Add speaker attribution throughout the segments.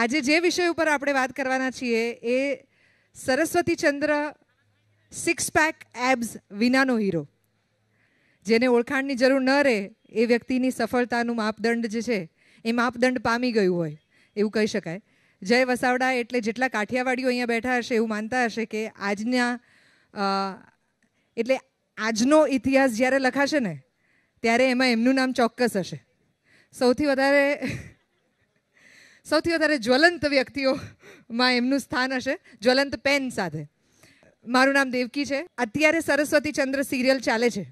Speaker 1: આજે જે વિષય ઉપર આપણે વાત કરવાના છીએ એ Saraswati Chandra six pack abs વિનાનો હીરો જેને ઓળખાણની જરૂર ન રહે એ વ્યક્તિની સફળતાનું માપદંડ જે છે એ માપદંડ પામી ગયું હોય એવું કહી શકાય જય વસાવડા એટલે જેટલા કાઠિયાવાડીઓ અહીંયા બેઠા હશે એવું માનતા હશે કે આજના એટલે આજનો ઇતિહાસ જ્યારે લખાશે ને ત્યારે એમાં એમનું નામ ચોક્કસ હશે સૌથી વધારે સૌથી વધારે જ્વલંત વ્યક્તિઓમાં એમનું સ્થાન હશે જ્વલંત પેન સાથે મારું નામ દેવકી છે અત્યારે સરસ્વતી ચંદ્ર સિરિયલ ચાલે છે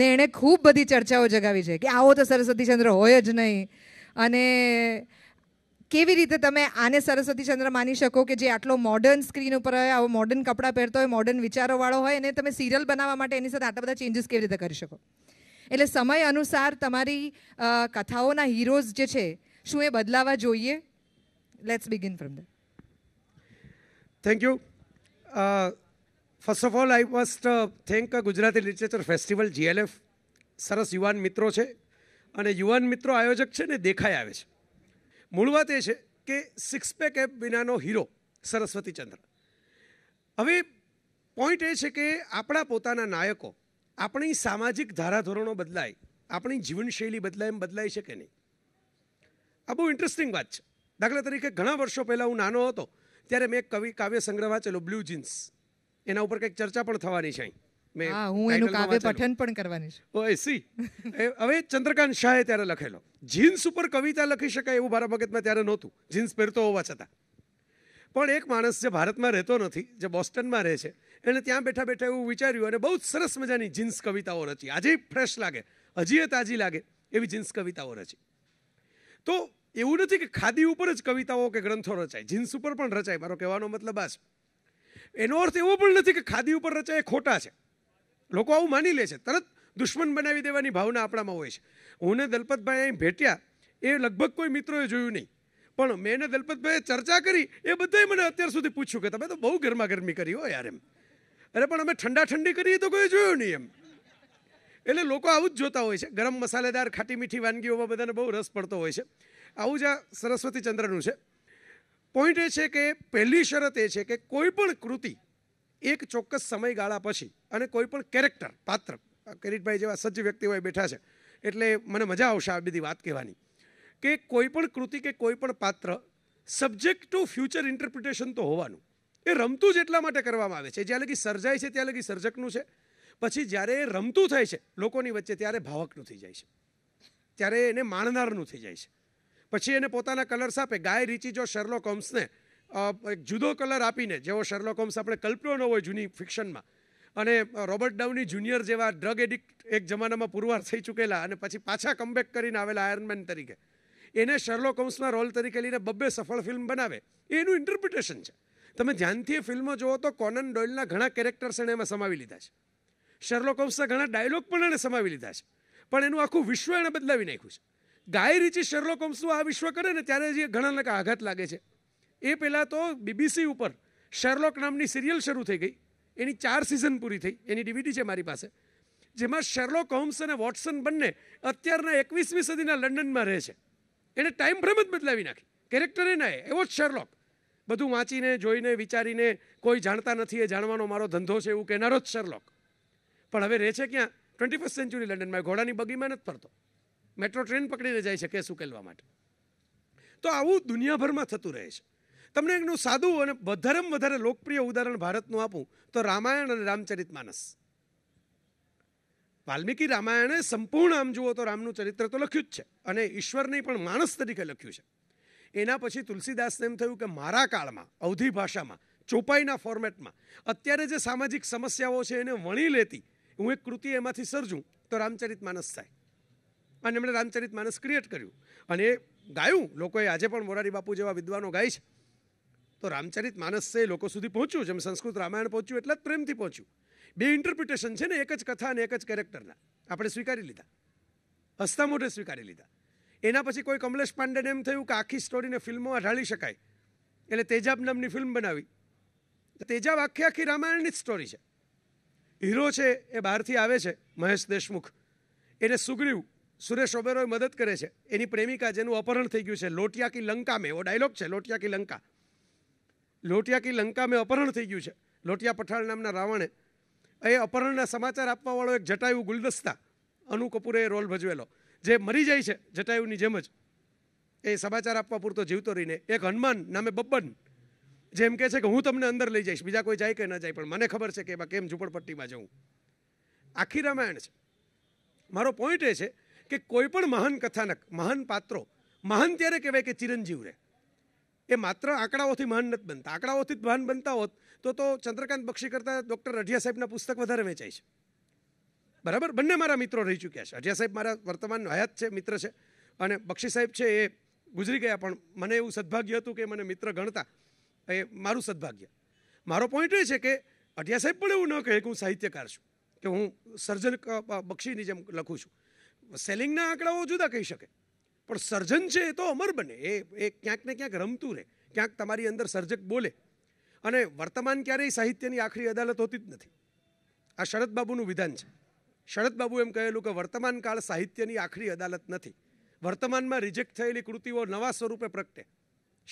Speaker 1: ને એણે ખૂબ બધી ચર્ચાઓ જગાવી છે કે આવો તો સરસ્વતી ચંદ્ર હોય જ નહીં અને કેવી રીતે તમે આને સરસ્વતી ચંદ્ર માની શકો કે જે આટલો મોડર્ન સ્ક્રીન ઉપર હોય આવો મોડર્ન કપડાં પહેરતો હોય મોડર્ન વિચારોવાળો હોય અને તમે સિરિયલ બનાવવા માટે એની સાથે આટલા બધા ચેન્જીસ કેવી રીતે કરી શકો એટલે સમય અનુસાર તમારી કથાઓના હીરોઝ જે છે શું એ બદલાવા જોઈએ let's begin from there.
Speaker 2: Thank you. Uh, first of all I must thank Gujarati literature festival GLF સરસ યુવાન મિત્રો છે અને યુવાન મિત્રો આયોજક છે ને દેખાઈ આવે છે મૂળ વાત એ છે કે સિક્સ પેક એપ વિનાનો હીરો સરસ્વતી ચંદ્ર હવે પોઈન્ટ એ છે કે આપણા પોતાના નાયકો આપણી સામાજિક ધારાધોરણો બદલાય આપણી જીવનશૈલી બદલાય એમ બદલાય છે કે નહીં આ બહુ ઇન્ટરેસ્ટિંગ વાત છે દાખલા તરીકે ઘણા વર્ષો પહેલાં હું નાનો હતો ત્યારે મેં કવિ કાવ્ય સંગ્રહ વાંચેલો બ્લુ જીન્સ એના ઉપર કંઈક ચર્ચા પણ થવાની છે
Speaker 1: મેં હું એનું કાવ્ય પઠન પણ કરવાની છે
Speaker 2: ઓય સી હવે ચંદ્રકાંત શાહે ત્યારે લખેલો જીન્સ ઉપર કવિતા લખી શકાય એવું મારા મગજમાં ત્યારે નહોતું જીન્સ પહેરતો હોવા છતાં પણ એક માણસ જે ભારતમાં રહેતો નથી જે બોસ્ટનમાં રહે છે એણે ત્યાં બેઠા બેઠા એવું વિચાર્યું અને બહુ સરસ મજાની જીન્સ કવિતાઓ રચી આજે ફ્રેશ લાગે હજી તાજી લાગે એવી જીન્સ કવિતાઓ રચી તો એવું નથી કે ખાદી ઉપર જ કવિતાઓ કે ગ્રંથો રચાય જીન્સ ઉપર પણ રચાય મારો કહેવાનો મતલબ આ છે એનો અર્થ એવો પણ નથી કે ખાદી ઉપર રચાય એ ખોટા છે લોકો આવું માની લે છે તરત દુશ્મન બનાવી દેવાની ભાવના આપણામાં હોય છે હું ને દલપતભાઈ અહીં ભેટ્યા એ લગભગ કોઈ મિત્રોએ જોયું નહીં પણ મેં ને દલપતભાઈએ ચર્ચા કરી એ બધાએ મને અત્યાર સુધી પૂછ્યું કે તમે તો બહુ ગરમા ગરમી કરી હોય યાર એમ અરે પણ અમે ઠંડા ઠંડી કરીએ તો કોઈ જોયું નહીં એમ એટલે લોકો આવું જ જોતા હોય છે ગરમ મસાલેદાર ખાટી મીઠી વાનગીઓમાં બધાને બહુ રસ પડતો હોય છે આવું જ આ સરસ્વતીચંદ્રનું છે પોઈન્ટ એ છે કે પહેલી શરત એ છે કે કોઈ પણ કૃતિ એક ચોક્કસ સમયગાળા પછી અને કોઈ પણ કેરેક્ટર પાત્ર કિરીટભાઈ જેવા સજ્જ વ્યક્તિ હોય બેઠા છે એટલે મને મજા આવશે આ બધી વાત કહેવાની કે કોઈ પણ કૃતિ કે કોઈ પણ પાત્ર સબ્જેક્ટ ટુ ફ્યુચર ઇન્ટરપ્રિટેશન તો હોવાનું એ રમતું જ એટલા માટે કરવામાં આવે છે જ્યાં લગી સર્જાય છે ત્યાં લગી સર્જકનું છે પછી જ્યારે એ રમતું થાય છે લોકોની વચ્ચે ત્યારે ભાવકનું થઈ જાય છે ત્યારે એને માણનારનું થઈ જાય છે પછી એને પોતાના કલર્સ આપે ગાય રીચી જો શર્લોક હોમ્સને એક જુદો કલર આપીને જેવો શર્લોક હોમ્સ આપણે કલ્પ્યો ન હોય જૂની ફિક્શનમાં અને રોબર્ટ ડાઉની જુનિયર જેવા ડ્રગ એડિક્ટ એક જમાનામાં પુરવાર થઈ ચૂકેલા અને પછી પાછા કમબેક કરીને આવેલા આયર્નમેન તરીકે એને શર્લોક હોમ્સના રોલ તરીકે લઈને બબ્બે સફળ ફિલ્મ બનાવે એનું ઇન્ટરપ્રિટેશન છે તમે ધ્યાનથી ફિલ્મો જુઓ તો કોનન ડોયલના ઘણા કેરેક્ટર્સ એણે એમાં સમાવી લીધા છે શર્લોક હોમ્સના ઘણા ડાયલોગ પણ એણે સમાવી લીધા છે પણ એનું આખું વિશ્વ એણે બદલાવી નાખ્યું છે ગાય રીચી શર્લો હોમ્સનું આ વિશ્વ કરે ને ત્યારે જે ઘણા આઘાત લાગે છે એ પહેલાં તો બીબીસી ઉપર શર્લોક નામની સિરિયલ શરૂ થઈ ગઈ એની ચાર સિઝન પૂરી થઈ એની ડીવીડી છે મારી પાસે જેમાં શર્લોક હોમ્સ અને વોટસન બંને અત્યારના એકવીસમી સદીના લંડનમાં રહે છે એણે ટાઈમ ફ્રેમ જ બદલાવી નાખી કેરેક્ટર ના એ એવો જ શર્લોક બધું વાંચીને જોઈને વિચારીને કોઈ જાણતા નથી એ જાણવાનો મારો ધંધો છે એવું કહેનારો જ શર્લોક પણ હવે રહે છે ક્યાં ટ્વેન્ટી ફર્સ્ટ સેન્ચુરી લંડનમાં ઘોડાની બગીમાં નથી ફરતો મેટ્રો ટ્રેન પકડીને જાય જઈ શકે સુકેલવા માટે તો આવું દુનિયાભરમાં થતું રહે છે તમને એકનું સાદું અને વધારેમાં વધારે લોકપ્રિય ઉદાહરણ ભારતનું આપું તો રામાયણ અને રામચરિત માનસ વાલ્મીકી રામાયણે સંપૂર્ણ આમ જુઓ તો રામનું ચરિત્ર તો લખ્યું જ છે અને ઈશ્વરને પણ માણસ તરીકે લખ્યું છે એના પછી તુલસીદાસને એમ થયું કે મારા કાળમાં અવધિ ભાષામાં ચોપાઈના ફોર્મેટમાં અત્યારે જે સામાજિક સમસ્યાઓ છે એને વણી લેતી હું એક કૃતિ એમાંથી સર્જું તો રામચરિત માનસ થાય અને એમણે રામચરિત માનસ ક્રિએટ કર્યું અને એ ગાયું લોકોએ આજે પણ મોરારી બાપુ જેવા વિદ્વાનો ગાય છે તો રામચરિત માનસ છે લોકો સુધી પહોંચ્યું જેમ સંસ્કૃત રામાયણ પહોંચ્યું એટલે જ પ્રેમથી પહોંચ્યું બે ઇન્ટરપ્રિટેશન છે ને એક જ કથા અને એક જ કેરેક્ટરના આપણે સ્વીકારી લીધા હસતા મોઢે સ્વીકારી લીધા એના પછી કોઈ કમલેશ પાંડેને એમ થયું કે આખી સ્ટોરીને ફિલ્મોમાં ઢાળી શકાય એટલે તેજાબ નામની ફિલ્મ બનાવી તેજાબ આખી આખી રામાયણની જ સ્ટોરી છે હીરો છે એ બહારથી આવે છે મહેશ દેશમુખ એને સુગ્રીવ સુરેશ ઓબેરોય મદદ કરે છે એની પ્રેમિકા જેનું અપહરણ થઈ ગયું છે લોટિયા કી લંકા મેં એવો ડાયલોગ છે લોટિયા કી લંકા લોટિયા કી લંકા મેં અપહરણ થઈ ગયું છે લોટિયા પઠાણ નામના રાવણે એ અપહરણના સમાચાર આપવાવાળો એક જટાયુ ગુલદસ્તા અનુ કપૂરે એ રોલ ભજવેલો જે મરી જાય છે જટાયુની જેમ જ એ સમાચાર આપવા પૂરતો જીવતો રહીને એક હનુમાન નામે બબ્બન જેમ કહે છે કે હું તમને અંદર લઈ જઈશ બીજા કોઈ જાય કે ન જાય પણ મને ખબર છે કે એમાં કેમ ઝૂંપડપટ્ટીમાં જવું આખી રામાયણ છે મારો પોઈન્ટ એ છે કે કોઈ પણ મહાન કથાનક મહાન પાત્રો મહાન ત્યારે કહેવાય કે ચિરંજીવ રહે એ માત્ર આંકડાઓથી મહાન નથી બનતા આંકડાઓથી જ મહાન બનતા હોત તો તો ચંદ્રકાંત બક્ષી કરતાં ડૉક્ટર અઢિયા સાહેબના પુસ્તક વધારે વેચાય છે બરાબર બંને મારા મિત્રો રહી ચૂક્યા છે અઢિયા સાહેબ મારા વર્તમાન હયાત છે મિત્ર છે અને બક્ષી સાહેબ છે એ ગુજરી ગયા પણ મને એવું સદભાગ્ય હતું કે મને મિત્ર ગણતા એ મારું સદભાગ્ય મારો પોઈન્ટ એ છે કે અઢિયા સાહેબ પણ એવું ન કહે કે હું સાહિત્યકાર છું કે હું સર્જન બક્ષીની જેમ લખું છું સેલિંગના આંકડાઓ જુદા કહી શકે પણ સર્જન છે એ તો અમર બને એ એ ક્યાંક ને ક્યાંક રમતું રહે ક્યાંક તમારી અંદર સર્જક બોલે અને વર્તમાન ક્યારેય સાહિત્યની આખરી અદાલત હોતી જ નથી આ શરદબાબુનું વિધાન છે શરદબાબુ એમ કહેલું કે વર્તમાન કાળ સાહિત્યની આખરી અદાલત નથી વર્તમાનમાં રિજેક્ટ થયેલી કૃતિઓ નવા સ્વરૂપે પ્રગટે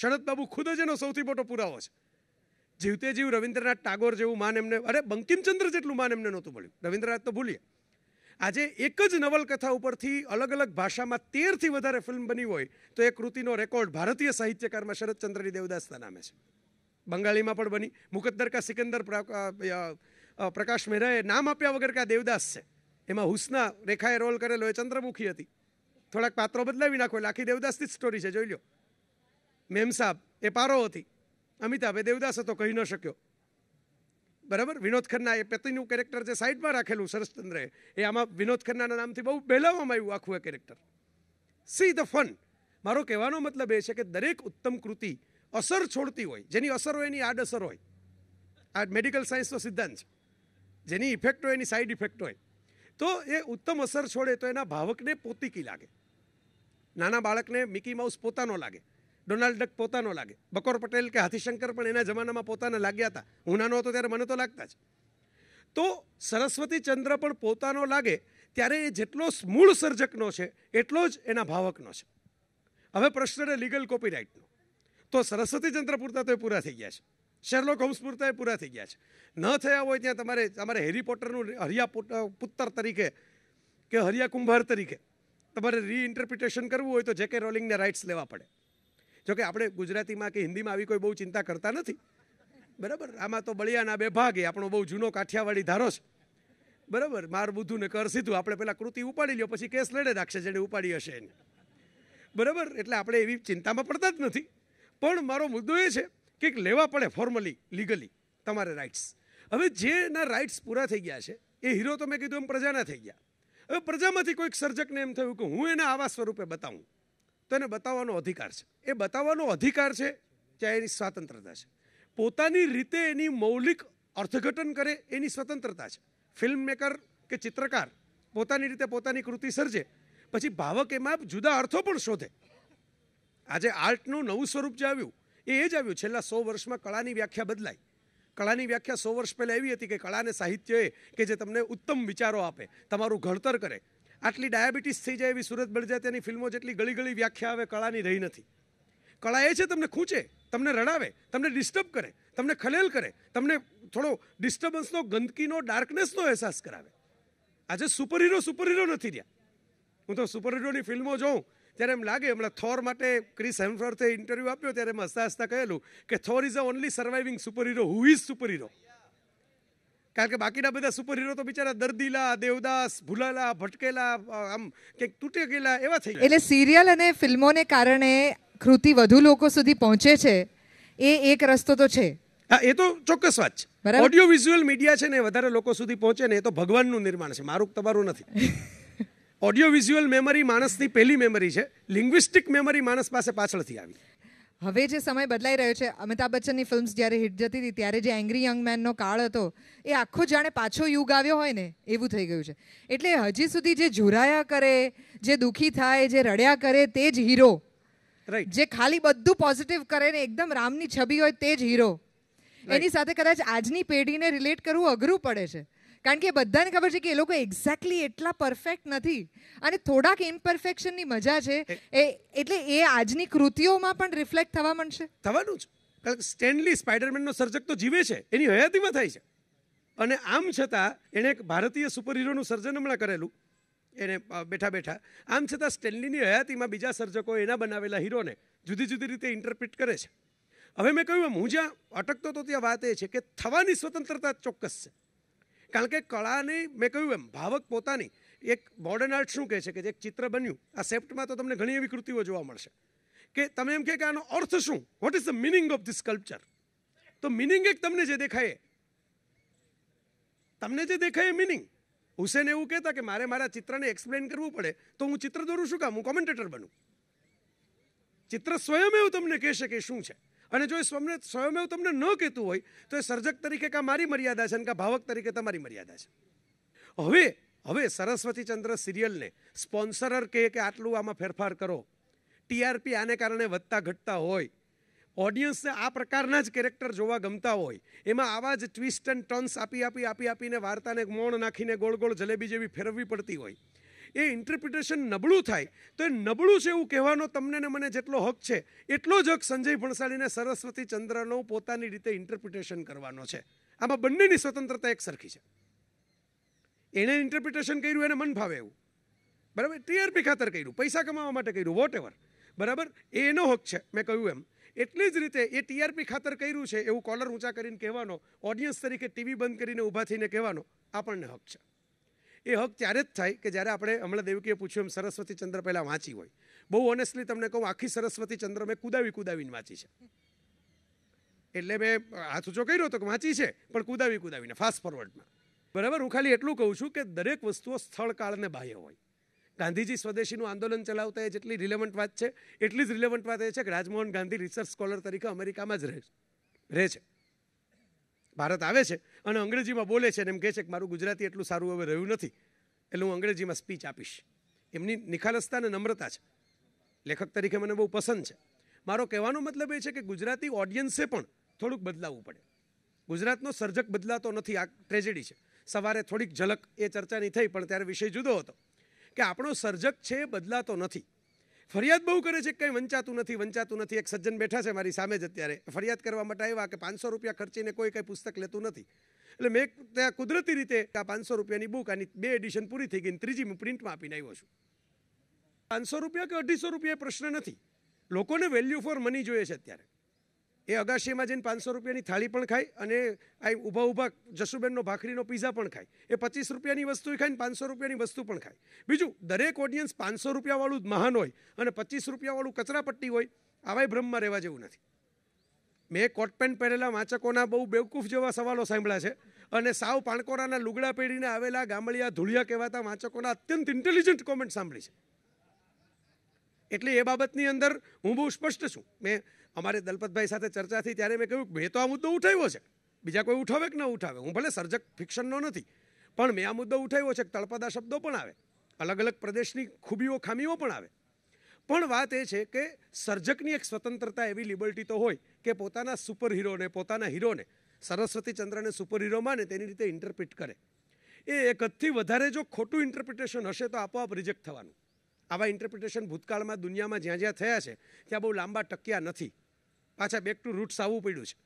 Speaker 2: શરદબાબુ ખુદ જ એનો સૌથી મોટો પુરાવો છે જીવતે જીવ રવિન્દ્રનાથ ટાગોર જેવું માન એમને અરે બંકિમચંદ્ર જેટલું માન એમને નહોતું મળ્યું રવિન્દ્રનાથ તો ભૂલીએ આજે એક જ નવલકથા ઉપરથી અલગ અલગ ભાષામાં તેરથી વધારે ફિલ્મ બની હોય તો એ કૃતિનો રેકોર્ડ ભારતીય સાહિત્યકારમાં શરદચંદ્રની દેવદાસના નામે છે બંગાળીમાં પણ બની મુકદ્દરકા કા સિકંદર પ્રકાશ મહેરાએ નામ આપ્યા વગર કા દેવદાસ છે એમાં હુસના રેખાએ રોલ કરેલો એ ચંદ્રમુખી હતી થોડાક પાત્રો બદલાવી નાખો એટલે આખી દેવદાસની જ સ્ટોરી છે જોઈ લો મેમ સાહેબ એ પારો હતી અમિતાભ એ દેવદાસ હતો કહી ન શક્યો બરાબર વિનોદ ખન્ના એ પતિનું કેરેક્ટર જે સાઈડમાં રાખેલું સરસચંદ્રએ એ આમાં વિનોદ ખન્નાના નામથી બહુ બહેલાવવામાં આવ્યું આખું એ કેરેક્ટર સી ધ ફન મારો કહેવાનો મતલબ એ છે કે દરેક ઉત્તમ કૃતિ અસર છોડતી હોય જેની અસર હોય એની આડઅસર હોય આ મેડિકલ સાયન્સનો સિદ્ધાંત છે જેની ઇફેક્ટ હોય એની સાઈડ ઇફેક્ટ હોય તો એ ઉત્તમ અસર છોડે તો એના ભાવકને પોતીકી લાગે નાના બાળકને મિકી માઉસ પોતાનો લાગે ડોનાલ્ડ ડક પોતાનો લાગે બકોર પટેલ કે હાથીશંકર પણ એના જમાનામાં પોતાના લાગ્યા હતા હું નાનો હતો ત્યારે મને તો લાગતા જ તો સરસ્વતી ચંદ્ર પણ પોતાનો લાગે ત્યારે એ જેટલો મૂળ સર્જકનો છે એટલો જ એના ભાવકનો છે હવે પ્રશ્ન રહે લીગલ કોપીરાઇટનો તો સરસ્વતી ચંદ્ર પૂરતા તો એ પૂરા થઈ ગયા છે શેરલો હોમ્સ પૂરતા એ પૂરા થઈ ગયા છે ન થયા હોય ત્યાં તમારે તમારે હેરી પોટરનું હરિયા પુત્તર તરીકે કે હરિયા કુંભાર તરીકે તમારે રીઇન્ટરપ્રિટેશન કરવું હોય તો જે કે રોલિંગને રાઇટ્સ લેવા પડે જોકે આપણે ગુજરાતીમાં કે હિન્દીમાં આવી કોઈ બહુ ચિંતા કરતા નથી બરાબર આમાં તો બળિયાના બે ભાગે આપણો બહુ જૂનો કાઠિયાવાડી ધારો છે બરાબર માર બુદ્ધું ને કર સીધું આપણે પહેલાં કૃતિ ઉપાડી લ્યો પછી કેસ લડે રાખશે જેને ઉપાડી હશે એને બરાબર એટલે આપણે એવી ચિંતામાં પડતા જ નથી પણ મારો મુદ્દો એ છે કે લેવા પડે ફોર્મલી લીગલી તમારે રાઇટ્સ હવે જેના રાઇટ્સ પૂરા થઈ ગયા છે એ હીરો તો મેં કીધું એમ પ્રજાના થઈ ગયા હવે પ્રજામાંથી કોઈક સર્જકને એમ થયું કે હું એને આવા સ્વરૂપે બતાવું તો બતાવવાનો અધિકાર છે એ બતાવવાનો અધિકાર છે ત્યાં એની સ્વતંત્રતા છે પોતાની રીતે એની મૌલિક અર્થઘટન કરે એની સ્વતંત્રતા છે ફિલ્મ મેકર કે ચિત્રકાર પોતાની રીતે પોતાની કૃતિ સર્જે પછી ભાવક એમાં જુદા અર્થો પણ શોધે આજે આર્ટનું નવું સ્વરૂપ જે આવ્યું એ એ જ આવ્યું છેલ્લા સો વર્ષમાં કળાની વ્યાખ્યા બદલાઈ કળાની વ્યાખ્યા સો વર્ષ પહેલાં એવી હતી કે કળાને સાહિત્ય એ કે જે તમને ઉત્તમ વિચારો આપે તમારું ઘડતર કરે આટલી ડાયાબિટીસ થઈ જાય એવી સુરત તેની ફિલ્મો જેટલી ગળી ગળી વ્યાખ્યા આવે કળાની રહી નથી કળા એ છે તમને ખૂંચે તમને રડાવે તમને ડિસ્ટર્બ કરે તમને ખલેલ કરે તમને થોડો ડિસ્ટર્બન્સનો ગંદકીનો ડાર્કનેસનો અહેસાસ કરાવે આજે સુપર હીરો સુપર હીરો નથી રહ્યા હું તો સુપર હીરોની ફિલ્મો જોઉં ત્યારે એમ લાગે હમણાં થોર માટે ક્રિસ હેમફર્થે ઇન્ટરવ્યૂ આપ્યો ત્યારે એમ હસતા હસતા કહેલું કે Thor is a only surviving super hero who is super hero કારણ કે બાકીના બધા સુપર હીરો તો બિચારા દર્દીલા દેવદાસ ભૂલાલા ભટકેલા આમ કંઈક તૂટી ગયેલા એવા થઈ એટલે
Speaker 1: સિરિયલ અને ફિલ્મોને કારણે કૃતિ વધુ લોકો સુધી પહોંચે છે એ એક રસ્તો તો છે હા એ તો
Speaker 2: ચોક્કસ વાત છે ઓડિયો વિઝ્યુઅલ મીડિયા છે ને વધારે લોકો સુધી પહોંચે ને એ તો ભગવાનનું નિર્માણ છે મારું તમારું નથી ઓડિયો વિઝ્યુઅલ મેમરી માણસની પહેલી મેમરી છે લિંગ્વિસ્ટિક મેમરી માણસ
Speaker 1: પાસે પાછળથી આવી હવે જે સમય બદલાઈ રહ્યો છે અમિતાભ બચ્ચનની ફિલ્મ્સ જ્યારે હિટ જતી હતી ત્યારે જે એંગ્રી યંગ મેનનો કાળ હતો એ આખો જાણે પાછો યુગ આવ્યો હોય ને એવું થઈ ગયું છે એટલે હજી સુધી જે ઝુરાયા કરે જે દુઃખી થાય જે રડ્યા કરે તે જ હીરો જે ખાલી બધું પોઝિટિવ કરે ને એકદમ રામની છબી હોય તે જ હીરો એની સાથે કદાચ આજની પેઢીને રિલેટ કરવું અઘરું પડે છે કારણ કે બધાને ખબર છે કે એ લોકો એક્ઝેક્ટલી એટલા પરફેક્ટ નથી અને થોડાક ઇમ્પરફેક્શનની મજા છે એ એટલે એ આજની કૃતિઓમાં પણ રિફ્લેક્ટ થવા માંડશે
Speaker 2: થવાનું જ કારણ કે સ્ટેનલી સ્પાઈડરમેનનો સર્જક તો જીવે છે એની હયાતીમાં થાય છે અને આમ છતાં એણે એક ભારતીય સુપર હીરોનું સર્જન હમણાં કરેલું એને બેઠા બેઠા આમ છતાં સ્ટેનલીની હયાતીમાં બીજા સર્જકો એના બનાવેલા હીરોને જુદી જુદી રીતે ઇન્ટરપ્રિટ કરે છે હવે મેં કહ્યું એમ હું જ્યાં અટકતો તો ત્યાં વાત એ છે કે થવાની સ્વતંત્રતા ચોક્કસ છે કારણ કે કળાની મેં કહ્યું એમ ભાવક પોતાની એક મોડર્ન આર્ટ શું કહે છે કે જે એક ચિત્ર બન્યું આ સેપ્ટમાં તો તમને ઘણી એવી કૃતિઓ જોવા મળશે કે તમે એમ કહે કે આનો અર્થ શું what is the meaning of this culture તો મિનિંગ એક તમને જે દેખાય તમને જે દેખાય એ મિનિંગ હુસેન એવું કહેતા કે મારે મારા ચિત્રને એક્સપ્લેન કરવું પડે તો હું ચિત્ર દોરું શું કામ હું કોમેન્ટેટર બનું ચિત્ર સ્વયં એવું તમને કહેશે કે શું છે અને જો એ સ્વમને સ્વયંમેવ તમને ન કહેતું હોય તો એ સર્જક તરીકે કાં મારી મર્યાદા છે અને કાં ભાવક તરીકે તમારી મર્યાદા છે હવે હવે સરસ્વતી ચંદ્ર સિરિયલને સ્પોન્સરર કહે કે આટલું આમાં ફેરફાર કરો ટીઆરપી આને કારણે વધતા ઘટતા હોય ઓડિયન્સને આ પ્રકારના જ કેરેક્ટર જોવા ગમતા હોય એમાં આવા જ ટ્વિસ્ટ એન્ડ ટર્ન્સ આપી આપી આપી આપીને વાર્તાને મોણ નાખીને ગોળ ગોળ જલેબી જેવી ફેરવવી પડતી હોય એ ઇન્ટરપ્રિટેશન નબળું થાય તો એ નબળું છે એવું કહેવાનો તમને ને મને જેટલો હક છે એટલો જ હક સંજય ભણસાલીને સરસ્વતી ચંદ્રનો પોતાની રીતે ઇન્ટરપ્રિટેશન કરવાનો છે આમાં બંનેની સ્વતંત્રતા એક સરખી છે એણે ઇન્ટરપ્રિટેશન કર્યું એને મન ભાવે એવું બરાબર ટીઆરપી ખાતર કર્યું પૈસા કમાવા માટે કર્યું વોટ એવર બરાબર એ એનો હક છે મેં કહ્યું એમ એટલી જ રીતે એ ટીઆરપી ખાતર કર્યું છે એવું કોલર ઊંચા કરીને કહેવાનો ઓડિયન્સ તરીકે ટીવી બંધ કરીને ઊભા થઈને કહેવાનો આપણને હક છે એ હક ત્યારે જ થાય કે જ્યારે આપણે હમણાં દેવકીએ પૂછ્યું એમ સરસ્વતી ચંદ્ર પહેલાં વાંચી હોય બહુ ઓનેસ્ટલી તમને કહું આખી સરસ્વતી ચંદ્ર મેં કુદાવી કુદાવીને વાંચી છે એટલે મેં હાથ ઊંચો કર્યો હતો કે વાંચી છે પણ કુદાવી કુદાવીને ફાસ્ટ ફોરવર્ડમાં બરાબર હું ખાલી એટલું કહું છું કે દરેક વસ્તુઓ સ્થળ કાળને બાહ્ય હોય ગાંધીજી સ્વદેશીનું આંદોલન ચલાવતા એ જેટલી રિલેવન્ટ વાત છે એટલી જ રિલેવન્ટ વાત એ છે કે રાજમોહન ગાંધી રિસર્ચ સ્કોલર તરીકે અમેરિકામાં જ રહે રહે છે ભારત આવે છે અને અંગ્રેજીમાં બોલે છે અને એમ કહે છે કે મારું ગુજરાતી એટલું સારું હવે રહ્યું નથી એટલે હું અંગ્રેજીમાં સ્પીચ આપીશ એમની નિખાલસતા અને નમ્રતા છે લેખક તરીકે મને બહુ પસંદ છે મારો કહેવાનો મતલબ એ છે કે ગુજરાતી ઓડિયન્સે પણ થોડુંક બદલાવવું પડે ગુજરાતનો સર્જક બદલાતો નથી આ ટ્રેજેડી છે સવારે થોડીક ઝલક એ ચર્ચાની થઈ પણ ત્યારે વિષય જુદો હતો કે આપણો સર્જક છે બદલાતો નથી ફરિયાદ બહુ કરે છે કંઈ વંચાતું નથી વંચાતું નથી એક સજ્જન બેઠા છે મારી સામે જ અત્યારે ફરિયાદ કરવા માટે આવ્યા કે પાંચસો રૂપિયા ખર્ચીને કોઈ કંઈ પુસ્તક લેતું નથી એટલે મેં ત્યાં કુદરતી રીતે આ પાંચસો રૂપિયાની બુક આની બે એડિશન પૂરી થઈ ગઈ ત્રીજી હું પ્રિન્ટમાં આપીને આવ્યો છું પાંચસો રૂપિયા કે અઢીસો રૂપિયા પ્રશ્ન નથી લોકોને વેલ્યુ ફોર મની જોઈએ છે અત્યારે એ અગાશીમાં જઈને પાંચસો રૂપિયાની થાળી પણ ખાય અને આ ઊભા ઊભા જસુબેનનો ભાખરીનો પીઝા પણ ખાય એ પચીસ રૂપિયાની વસ્તુ ખાય ને પાંચસો રૂપિયાની વસ્તુ પણ ખાય બીજું દરેક ઓડિયન્સ પાંચસો રૂપિયાવાળું જ મહાન હોય અને પચીસ રૂપિયાવાળું કચરાપટ્ટી હોય આવાય બ્રહ્મમાં રહેવા જેવું નથી મેં કોટ પેન્ટ પહેરેલા વાંચકોના બહુ બેવકૂફ જેવા સવાલો સાંભળ્યા છે અને સાવ પાણકોરાના લુગડા પહેરીને આવેલા ગામડિયા ધૂળિયા કહેવાતા વાંચકોના અત્યંત ઇન્ટેલિજન્ટ કોમેન્ટ સાંભળી છે એટલે એ બાબતની અંદર હું બહુ સ્પષ્ટ છું મેં અમારે દલપતભાઈ સાથે ચર્ચા થઈ ત્યારે મેં કહ્યું મેં તો આ મુદ્દો ઉઠાવ્યો છે બીજા કોઈ ઉઠાવે કે ન ઉઠાવે હું ભલે સર્જક ફિક્શનનો નથી પણ મેં આ મુદ્દો ઉઠાવ્યો છે કે તળપદા શબ્દો પણ આવે અલગ અલગ પ્રદેશની ખૂબીઓ ખામીઓ પણ આવે પણ વાત એ છે કે સર્જકની એક સ્વતંત્રતા એવી લિબર્ટી તો હોય કે પોતાના સુપર હીરોને પોતાના હીરોને સરસ્વતી ચંદ્રને સુપર હીરો માને તેની રીતે ઇન્ટરપ્રિટ કરે એ એકથી વધારે જો ખોટું ઇન્ટરપ્રિટેશન હશે તો આપોઆપ રિજેક્ટ થવાનું આવા ઇન્ટરપ્રિટેશન ભૂતકાળમાં દુનિયામાં જ્યાં જ્યાં થયા છે ત્યાં બહુ લાંબા ટક્યા નથી પાછા બેક ટુ રૂટ્સ આવવું પડ્યું છે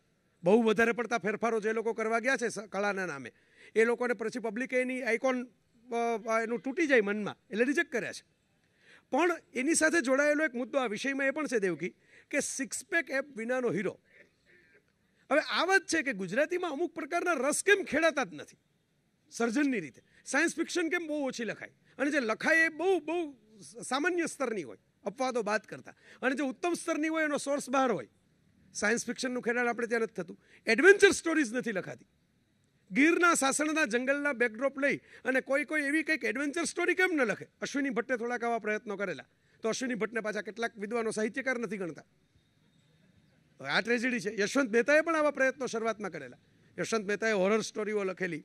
Speaker 2: બહુ વધારે પડતા ફેરફારો જે લોકો કરવા ગયા છે કળાના નામે એ લોકોને પછી પબ્લિકે એની આઇકોન એનું તૂટી જાય મનમાં એટલે રિજેક્ટ કર્યા છે પણ એની સાથે જોડાયેલો એક મુદ્દો આ વિષયમાં એ પણ છે દેવકી કે સિક્સ પેક એપ વિનાનો હીરો હવે આ વાત છે કે ગુજરાતીમાં અમુક પ્રકારના રસ કેમ ખેડાતા જ નથી સર્જનની રીતે સાયન્સ ફિક્શન કેમ બહુ ઓછી લખાય અને જે લખાય એ બહુ બહુ સામાન્ય સ્તરની હોય અપવાદો બાદ કરતા અને જે ઉત્તમ સ્તરની હોય એનો સોર્સ બહાર હોય સાયન્સ ફિક્શનનું ખેડાણ આપણે ત્યાં નથી થતું એડવેન્ચર સ્ટોરીઝ નથી લખાતી ગીરના સાસણના જંગલના બેકડ્રોપ લઈ અને કોઈ કોઈ એવી કંઈક એડવેન્ચર સ્ટોરી કેમ ન લખે અશ્વિની ભટ્ટે થોડાક આવા પ્રયત્નો કરેલા તો અશ્વિની ભટ્ટને પાછા કેટલાક વિદ્વાનો સાહિત્યકાર નથી ગણતા આ ટ્રેજેડી છે યશવંત મહેતાએ પણ આવા પ્રયત્નો શરૂઆતમાં કરેલા યશવંત મહેતાએ હોરર સ્ટોરીઓ લખેલી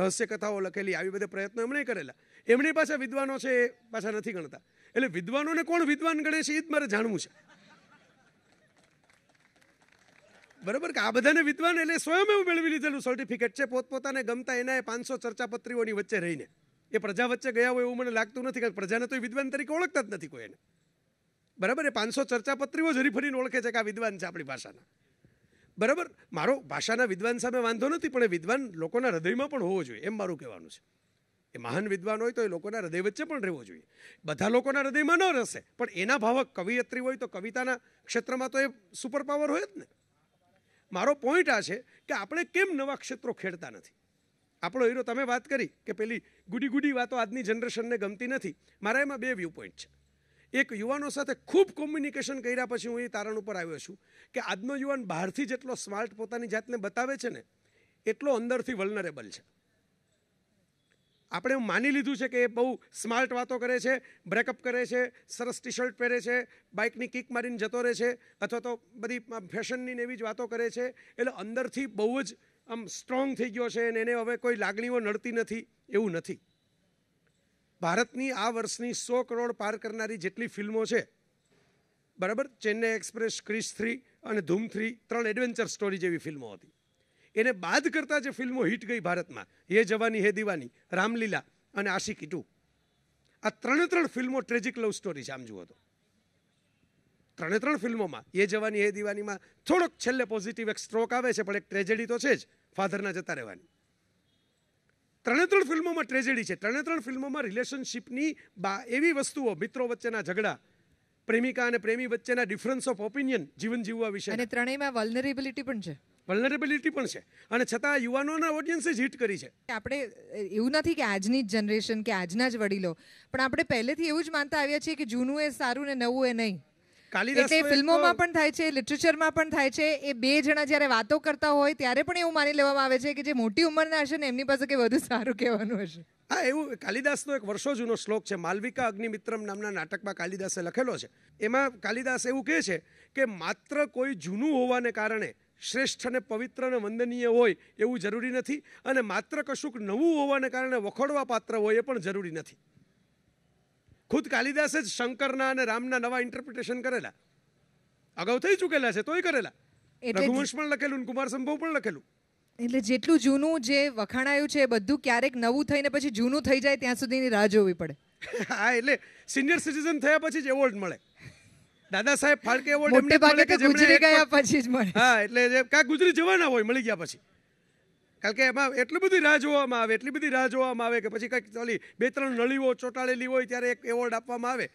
Speaker 2: રહસ્ય કથાઓ લખેલી આવી બધા પ્રયત્નો એમણે કરેલા એમની પાછા વિદ્વાનો છે એ પાછા નથી ગણતા એટલે વિદ્વાનોને કોણ વિદ્વાન ગણે છે એ જ મારે જાણવું છે બરાબર કે આ બધાને વિદ્વાન એટલે સ્વયં એવું મેળવી લીધેલું સર્ટિફિકેટ છે પોતપોતાને ગમતા એના એ પાંચસો પત્રીઓની વચ્ચે રહીને એ પ્રજા વચ્ચે ગયા હોય એવું મને લાગતું નથી કારણ પ્રજાને તો વિદ્વાન તરીકે ઓળખતા જ નથી કોઈ એને બરાબર એ પાંચસો ચર્ચાપત્રીઓ જ હરીફરીને ઓળખે છે કે આ વિદ્વાન છે આપણી ભાષાના બરાબર મારો ભાષાના વિદ્વાન સામે વાંધો નથી પણ એ વિદ્વાન લોકોના હૃદયમાં પણ હોવો જોઈએ એમ મારું કહેવાનું છે એ મહાન વિદ્વાન હોય તો એ લોકોના હૃદય વચ્ચે પણ રહેવો જોઈએ બધા લોકોના હૃદયમાં ન રહેશે પણ એના ભાવક કવિયત્રી હોય તો કવિતાના ક્ષેત્રમાં તો એ સુપર પાવર હોય જ ને મારો પોઈન્ટ આ છે કે આપણે કેમ નવા ક્ષેત્રો ખેડતા નથી આપણો હીરો તમે વાત કરી કે પેલી ગુડી ગુડી વાતો આજની જનરેશનને ગમતી નથી મારા એમાં બે વ્યૂ પોઈન્ટ છે એક યુવાનો સાથે ખૂબ કોમ્યુનિકેશન કર્યા પછી હું એ તારણ ઉપર આવ્યો છું કે આજનો યુવાન બહારથી જેટલો સ્માર્ટ પોતાની જાતને બતાવે છે ને એટલો અંદરથી વલનરેબલ છે આપણે માની લીધું છે કે એ બહુ સ્માર્ટ વાતો કરે છે બ્રેકઅપ કરે છે સરસ ટી શર્ટ પહેરે છે બાઇકની કિક મારીને જતો રહે છે અથવા તો બધી ફેશનની એવી જ વાતો કરે છે એટલે અંદરથી બહુ જ આમ સ્ટ્રોંગ થઈ ગયો છે અને એને હવે કોઈ લાગણીઓ નડતી નથી એવું નથી ભારતની આ વર્ષની સો કરોડ પાર કરનારી જેટલી ફિલ્મો છે બરાબર ચેન્નઈ એક્સપ્રેસ ક્રિશ થ્રી અને ધૂમ થ્રી ત્રણ એડવેન્ચર સ્ટોરી જેવી ફિલ્મો હતી એને બાદ કરતાં જે ફિલ્મો હિટ ગઈ ભારતમાં હે જવાની હે દિવાની રામલીલા અને આશિકી ટુ આ ત્રણે ત્રણ ફિલ્મો ટ્રેજિક લવ સ્ટોરી છે આમ જુઓ તો ત્રણે ત્રણ ફિલ્મોમાં એ જવાની એ દીવાનીમાં થોડોક છેલ્લે પોઝિટિવ એક સ્ટ્રોક આવે છે પણ એક ટ્રેજેડી તો છે જ ફાધરના જતા રહેવાની ત્રણે ત્રણ ફિલ્મોમાં ટ્રેજેડી છે ત્રણે ત્રણ ફિલ્મોમાં રિલેશનશીપની બા એવી વસ્તુઓ મિત્રો વચ્ચેના ઝઘડા પ્રેમિકા અને પ્રેમી વચ્ચેના ડિફરન્સ ઓફ ઓપિનિયન જીવન જીવવા વિશે અને
Speaker 1: ત્રણેયમાં વલ્નરેબિલિટી પણ છે
Speaker 2: વલનરેબિલિટી પણ છે અને છતાં યુવાનોના ઓડિયન્સે જ હિટ કરી છે
Speaker 1: આપણે એવું નથી કે આજની જ જનરેશન કે આજના જ વડીલો પણ આપણે પહેલેથી એવું જ માનતા આવ્યા છીએ કે જૂનું એ સારું ને નવું એ નહીં એટલે ફિલ્મોમાં પણ થાય છે લિટરેચરમાં પણ થાય છે એ બે જણા જ્યારે વાતો કરતા હોય ત્યારે પણ એવું માની લેવામાં આવે છે કે જે મોટી ઉંમરના હશે ને એમની પાસે કે વધુ સારું કહેવાનું હશે
Speaker 2: હા એવું કાલિદાસનો એક વર્ષો જૂનો શ્લોક છે માલવિકા અગ્નિમિત્રમ નામના નાટકમાં કાલિદાસે લખેલો છે એમાં કાલિદાસ એવું કહે છે કે માત્ર કોઈ જૂનું હોવાને કારણે શ્રેષ્ઠ અને પવિત્ર અને વંદનીય હોય એવું જરૂરી નથી અને માત્ર કશુંક નવું હોવાને કારણે વખોડવા પાત્ર હોય એ પણ જરૂરી નથી ખુદ કાલિદાસે જ શંકરના અને રામના નવા ઇન્ટરપ્રિટેશન કરેલા અગાઉ થઈ ચૂકેલા છે તોય કરેલા રઘુવંશ પણ લખેલું કુમાર સંભવ પણ લખેલું
Speaker 1: એટલે જેટલું જૂનું જે વખાણાયું છે એ બધું ક્યારેક નવું થઈને પછી જૂનું થઈ જાય ત્યાં સુધીની રાહ જોવી પડે
Speaker 2: હા એટલે સિનિયર સિટીઝન થયા પછી જ એવોર્ડ મળે દાદા સાહેબ ફાળકે એવોર્ડ મોટે ભાગે તો ગુજરી ગયા પછી જ મળે હા એટલે જે કા ગુજરી જવાના હોય મળી ગયા પછી કારણ કે એમાં એટલી બધી રાહ જોવામાં આવે એટલી બધી રાહ જોવામાં આવે કે પછી કંઈક ચાલી બે ત્રણ નળીઓ ચોંટાડેલી હોય ત્યારે એક એવોર્ડ આપવામાં આવે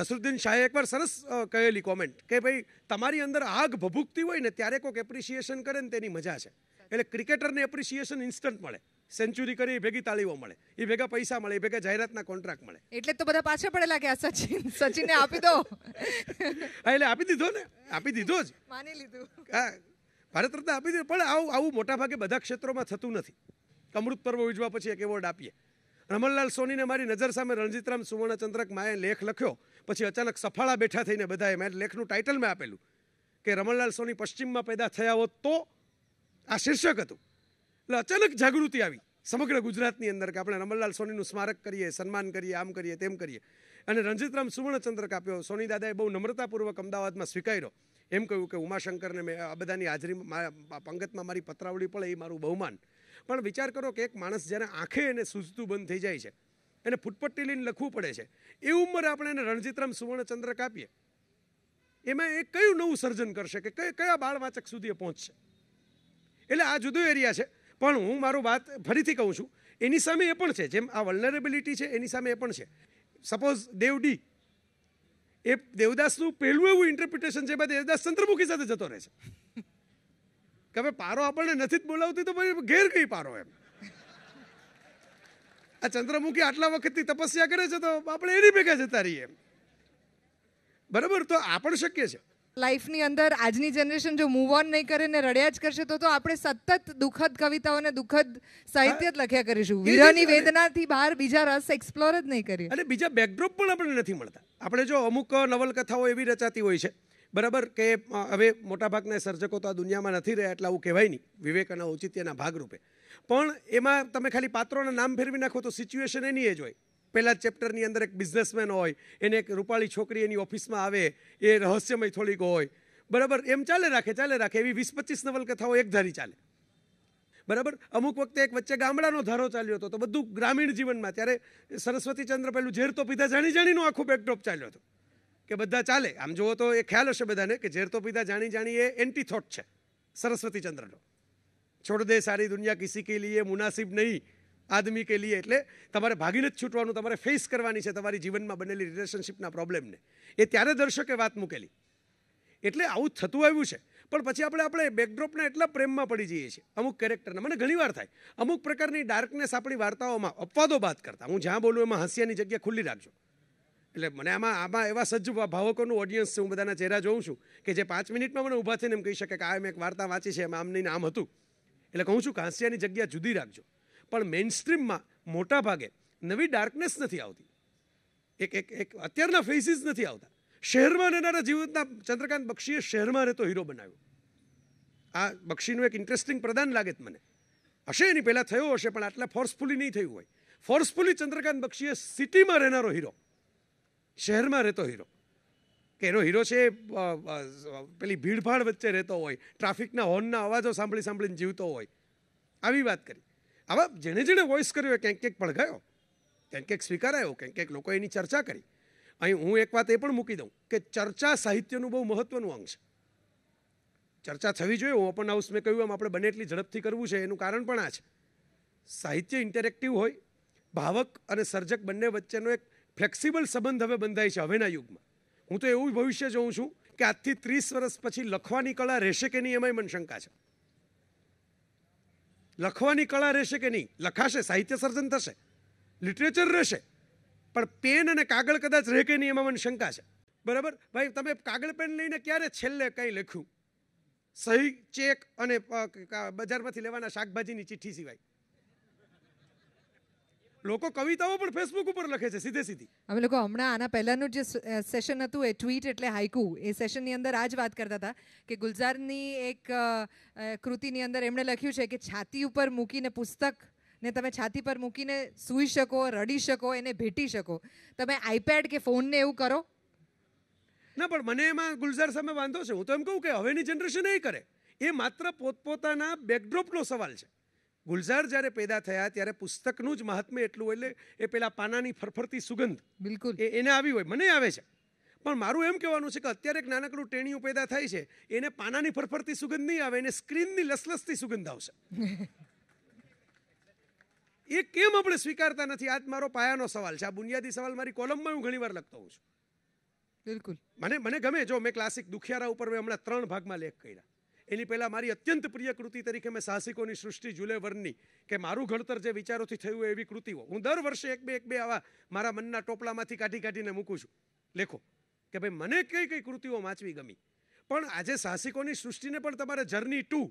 Speaker 2: નસરુદ્દીન શાહે એકવાર સરસ કહેલી કોમેન્ટ કે ભાઈ તમારી અંદર આગ ભભૂકતી હોય ને ત્યારે કોઈક એપ્રિશિએશન કરે ને તેની મજા છે એટલે ક્રિકેટરને એપ્રિશિએશન ઇન્સ્ટન્ટ મળે સેન્ચુરી કરી ભેગી તાળીઓ મળે એ ભેગા પૈસા મળે એ ભેગા જાહેરાતના કોન્ટ્રાક્ટ મળે
Speaker 1: એટલે તો બધા પાછળ પડેલા કે આ સચિન સચિનને આપી દો
Speaker 2: એટલે આપી દીધો ને આપી દીધો જ
Speaker 1: માની લીધું હા
Speaker 2: ભારત રત્ન આપી દીધું પણ આવું આવું મોટા ભાગે બધા ક્ષેત્રોમાં થતું નથી અમૃત પર્વ ઉજવા પછી એક એવોર્ડ આપીએ રમણલાલ સોનીને મારી નજર સામે રણજીતરામ સુવર્ણચંદ્રક માએ લેખ લખ્યો પછી અચાનક સફાળા બેઠા થઈને બધાએ મેં લેખનું ટાઇટલ મેં આપેલું કે રમણલાલ સોની પશ્ચિમમાં પેદા થયા હોત તો આ શીર્ષક હતું એટલે અચાનક જાગૃતિ આવી સમગ્ર ગુજરાતની અંદર કે આપણે રમણલાલ સોનીનું સ્મારક કરીએ સન્માન કરીએ આમ કરીએ તેમ કરીએ અને રણજીતરામ સુવર્ણચંદ્રક આપ્યો સોની દાદાએ બહુ નમ્રતાપૂર્વક અમદાવાદમાં સ્વીકાર્યો એમ કહ્યું કે ઉમાશંકરને મેં આ બધાની હાજરીમાં પંગતમાં મારી પત્રાવળી પડે એ મારું બહુમાન પણ વિચાર કરો કે એક માણસ જ્યારે આંખે એને સૂઝતું બંધ થઈ જાય છે એને ફૂટપટ્ટી લઈને લખવું પડે છે એ ઉંમર આપણે એને રણજીતરામ સુવર્ણચંદ્રક આપીએ એમાં એ કયું નવું સર્જન કરશે કે કયા બાળવાચક સુધી એ પહોંચશે એટલે આ જુદો એરિયા છે પણ હું મારું વાત ફરીથી કહું છું એની સામે એ પણ છે જેમ આ વલનરેબિલિટી છે એની સામે એ પણ છે સપોઝ દેવડી એ દેવદાસનું પહેલું એવું ઇન્ટરપ્રિટેશન છે દેવદાસ ચંદ્રમુખી સાથે જતો રહે છે કે હવે પારો આપણને નથી જ બોલાવતી તો પછી ઘેર કઈ પારો એમ આ ચંદ્રમુખી આટલા વખતથી તપસ્યા કરે છે તો આપણે એની ભેગા જતા રહીએ એમ બરાબર તો આ પણ શક્ય છે
Speaker 1: લાઈફની અંદર આજની જનરેશન જો મૂવ ઓન નહીં કરે ને રડ્યા જ કરશે તો તો આપણે સતત દુઃખદ કવિતાઓને દુઃખદ સાહિત્ય જ લખ્યા કરીશું વિરહની વેદનાથી બહાર બીજા રસ એક્સપ્લોર જ નહીં કરીએ
Speaker 2: અને બીજા બેકડ્રોપ પણ આપણને નથી મળતા આપણે જો અમુક નવલકથાઓ એવી રચાતી હોય છે બરાબર કે હવે મોટાભાગના સર્જકો તો આ દુનિયામાં નથી રહ્યા એટલે આવું કહેવાય નહીં વિવેક અને ઔચિત્યના ભાગરૂપે પણ એમાં તમે ખાલી પાત્રોના નામ ફેરવી નાખો તો સિચ્યુએશન એની એ જ હોય પહેલા ચેપ્ટરની અંદર એક બિઝનેસમેન હોય એને એક રૂપાળી છોકરી એની ઓફિસમાં આવે એ રહસ્યમય થોડીક હોય બરાબર એમ ચાલે રાખે ચાલે રાખે એવી વીસ પચીસ નવલકથાઓ એક ધારી ચાલે બરાબર અમુક વખતે એક વચ્ચે ગામડાનો ધારો ચાલ્યો હતો તો બધું ગ્રામીણ જીવનમાં ત્યારે સરસ્વતીચંદ્ર પેલું ઝેર તો પીધા જાણી જાણીનો આખો બેકડ્રોપ ચાલ્યો હતો કે બધા ચાલે આમ જુઓ તો એ ખ્યાલ હશે બધાને કે ઝેર તો પીધા જાણી જાણી એ એન્ટી થોટ છે સરસ્વતીચંદ્રનો છોડ દે સારી દુનિયા કિસી કે લીએ મુનાસિબ નહીં આદમી કે લીએ એટલે તમારે ભાગીને જ છૂટવાનું તમારે ફેસ કરવાની છે તમારી જીવનમાં બનેલી રિલેશનશિપના પ્રોબ્લેમને એ ત્યારે દર્શકે વાત મૂકેલી એટલે આવું થતું આવ્યું છે પણ પછી આપણે આપણે બેકડ્રોપના એટલા પ્રેમમાં પડી જઈએ છીએ અમુક કેરેક્ટરના મને ઘણીવાર થાય અમુક પ્રકારની ડાર્કનેસ આપણી વાર્તાઓમાં અપવાદો બાદ કરતા હું જ્યાં બોલું એમાં હાસ્યાની જગ્યા ખુલ્લી રાખજો એટલે મને આમાં આમાં એવા સજ્જ ભાવકોનું ઓડિયન્સ છે હું બધાના ચહેરા જોઉં છું કે જે પાંચ મિનિટમાં મને ઊભા થઈને એમ કહી શકે કે આ મેં એક વાર્તા વાંચી છે એમાં આમ આમ હતું એટલે કહું છું કે હાસ્યાની જગ્યા જુદી રાખજો પણ મેઇન સ્ટ્રીમમાં મોટા ભાગે નવી ડાર્કનેસ નથી આવતી એક એક એક અત્યારના ફેસીસ નથી આવતા શહેરમાં રહેનારા જીવનના ચંદ્રકાંત બક્ષીએ શહેરમાં રહેતો હીરો બનાવ્યો આ બક્ષીનું એક ઇન્ટરેસ્ટિંગ પ્રદાન લાગે મને હશે એની પહેલાં થયો હશે પણ આટલા ફોર્સફુલી નહીં થયું હોય ફોર્સફુલી ચંદ્રકાંત બક્ષીએ સિટીમાં રહેનારો હીરો શહેરમાં રહેતો હીરો કે એનો હીરો છે પેલી ભીડભાડ વચ્ચે રહેતો હોય ટ્રાફિકના હોર્નના અવાજો સાંભળી સાંભળીને જીવતો હોય આવી વાત કરી આવા જેણે જેણે વોઇસ કર્યો એ ક્યાંક ક્યાંક પડઘાયો ક્યાંક ક્યાંક સ્વીકારાયો ક્યાંક ક્યાંક લોકો એની ચર્ચા કરી અહીં હું એક વાત એ પણ મૂકી દઉં કે ચર્ચા સાહિત્યનું બહુ મહત્ત્વનું અંગ છે ચર્ચા થવી જોઈએ ઓપન હાઉસ મેં કહ્યું એમ આપણે બને એટલી ઝડપથી કરવું છે એનું કારણ પણ આ છે સાહિત્ય ઇન્ટરેક્ટિવ હોય ભાવક અને સર્જક બંને વચ્ચેનો એક ફ્લેક્સિબલ સંબંધ હવે બંધાય છે હવેના યુગમાં હું તો એવું ભવિષ્ય જોઉં છું કે આજથી ત્રીસ વર્ષ પછી લખવાની કળા રહેશે કે નહીં એમાંય મને શંકા છે લખવાની કળા રહેશે કે નહીં લખાશે સાહિત્ય સર્જન થશે લિટરેચર રહેશે પણ પેન અને કાગળ કદાચ રહે કે નહીં એમાં મને શંકા છે બરાબર ભાઈ તમે કાગળ પેન લઈને ક્યારે છેલ્લે કંઈ લખ્યું સહી ચેક અને બજારમાંથી લેવાના શાકભાજીની ચિઠ્ઠી સિવાય લોકો કવિતાઓ પણ ફેસબુક ઉપર લખે છે સીધે સીધી
Speaker 1: અમે લોકો હમણાં આના પહેલાંનું જે સેશન હતું એ ટ્વીટ એટલે હાઇકુ એ સેશનની અંદર આ જ વાત કરતા હતા કે ગુલઝારની એક કૃતિની અંદર એમણે લખ્યું છે કે છાતી ઉપર મૂકીને પુસ્તક ને તમે છાતી પર મૂકીને સૂઈ શકો રડી શકો એને ભેટી શકો તમે આઈપેડ કે ફોનને એવું કરો
Speaker 2: ના પણ મને એમાં ગુલઝાર સામે વાંધો છે હું તો એમ કહું કે હવેની જનરેશન એ કરે એ માત્ર પોતપોતાના બેકડ્રોપનો સવાલ છે ગુલઝાર જ્યારે પેદા થયા ત્યારે પુસ્તકનું જ મહાત્મ્ય એટલું એટલે એ પેલા પાનાની ફરફરતી સુગંધ બિલકુલ એને આવી હોય મને આવે છે પણ મારું એમ કહેવાનું છે કે અત્યારે એક નાનકડું ટેણીયું પેદા થાય છે એને પાનાની ફરફરતી સુગંધ નહીં આવે એને સ્ક્રીનની લસલસતી સુગંધ આવશે એ કેમ આપણે સ્વીકારતા નથી આજ મારો પાયાનો સવાલ છે આ બુનિયાદી સવાલ મારી કોલમમાં હું ઘણીવાર લખતો હોઉં છું બિલકુલ મને મને ગમે જો મેં ક્લાસિક દુખિયારા ઉપર મેં હમણાં ત્રણ ભાગમાં લેખ કર્યા એની પહેલાં મારી અત્યંત પ્રિય કૃતિ તરીકે મેં સાહસિકોની સૃષ્ટિ જુલેવરની કે મારું ઘડતર જે વિચારોથી થયું એવી કૃતિઓ હું દર વર્ષે એક બે એક બે આવા મારા મનના ટોપલામાંથી કાઢી કાઢીને મૂકું છું લેખો કે ભાઈ મને કઈ કઈ કૃતિઓ વાંચવી ગમી પણ આજે સાહસિકોની સૃષ્ટિને પણ તમારે જર્ની ટુ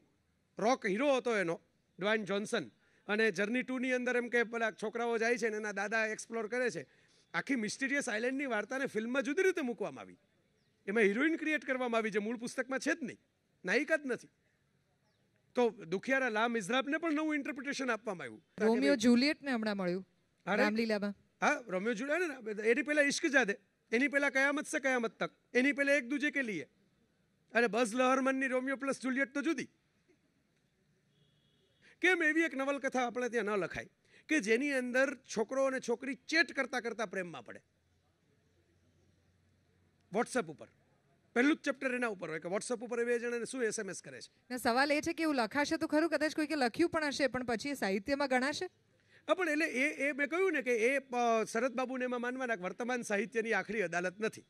Speaker 2: રોક હીરો હતો એનો ડ્વાઇન જોન્સન અને જર્ની ટુની અંદર એમ કે પેલા છોકરાઓ જાય છે અને એના દાદા એક્સપ્લોર કરે છે આખી મિસ્ટીરિયસ આઇલેન્ડની વાર્તાને ફિલ્મમાં જુદી રીતે મૂકવામાં આવી એમાં હિરોઈન ક્રિએટ કરવામાં આવી જે મૂળ પુસ્તકમાં છે જ નહીં નાયક જ નથી તો દુખિયારા લા મિઝરાબને પણ નવું ઇન્ટરપ્રિટેશન આપવામાં આવ્યું રોમિયો
Speaker 1: જુલિયટને હમણાં મળ્યું રામલીલામાં
Speaker 2: હા રોમિયો જુલિયટ એની પહેલાં ઇશ્ક જાદે એની પહેલાં કયામત સે કયામત તક એની પહેલાં એક દૂજે કે લીએ અને બસ લહરમનની રોમિયો પ્લસ જુલિયટ તો જુદી કેમ એવી એક નવલકથા આપણે ત્યાં ન લખાય કે જેની અંદર છોકરો અને છોકરી ચેટ કરતા કરતા પ્રેમમાં પડે વોટ્સએપ ઉપર પહેલું જ ચેપ્ટર એના ઉપર હોય કે વોટ્સઅપ ઉપર એ જણાને શું એસએમએસ કરે
Speaker 1: છે સવાલ એ છે કે એવું લખાશે તો ખરું કદાચ કોઈ કોઈકે લખ્યું પણ હશે પણ પછી એ સાહિત્યમાં ગણાશે
Speaker 2: પણ એટલે એ એ મેં કહ્યું ને કે એ શરદબાબુને એમાં માનવાના વર્તમાન સાહિત્યની આખરી અદાલત નથી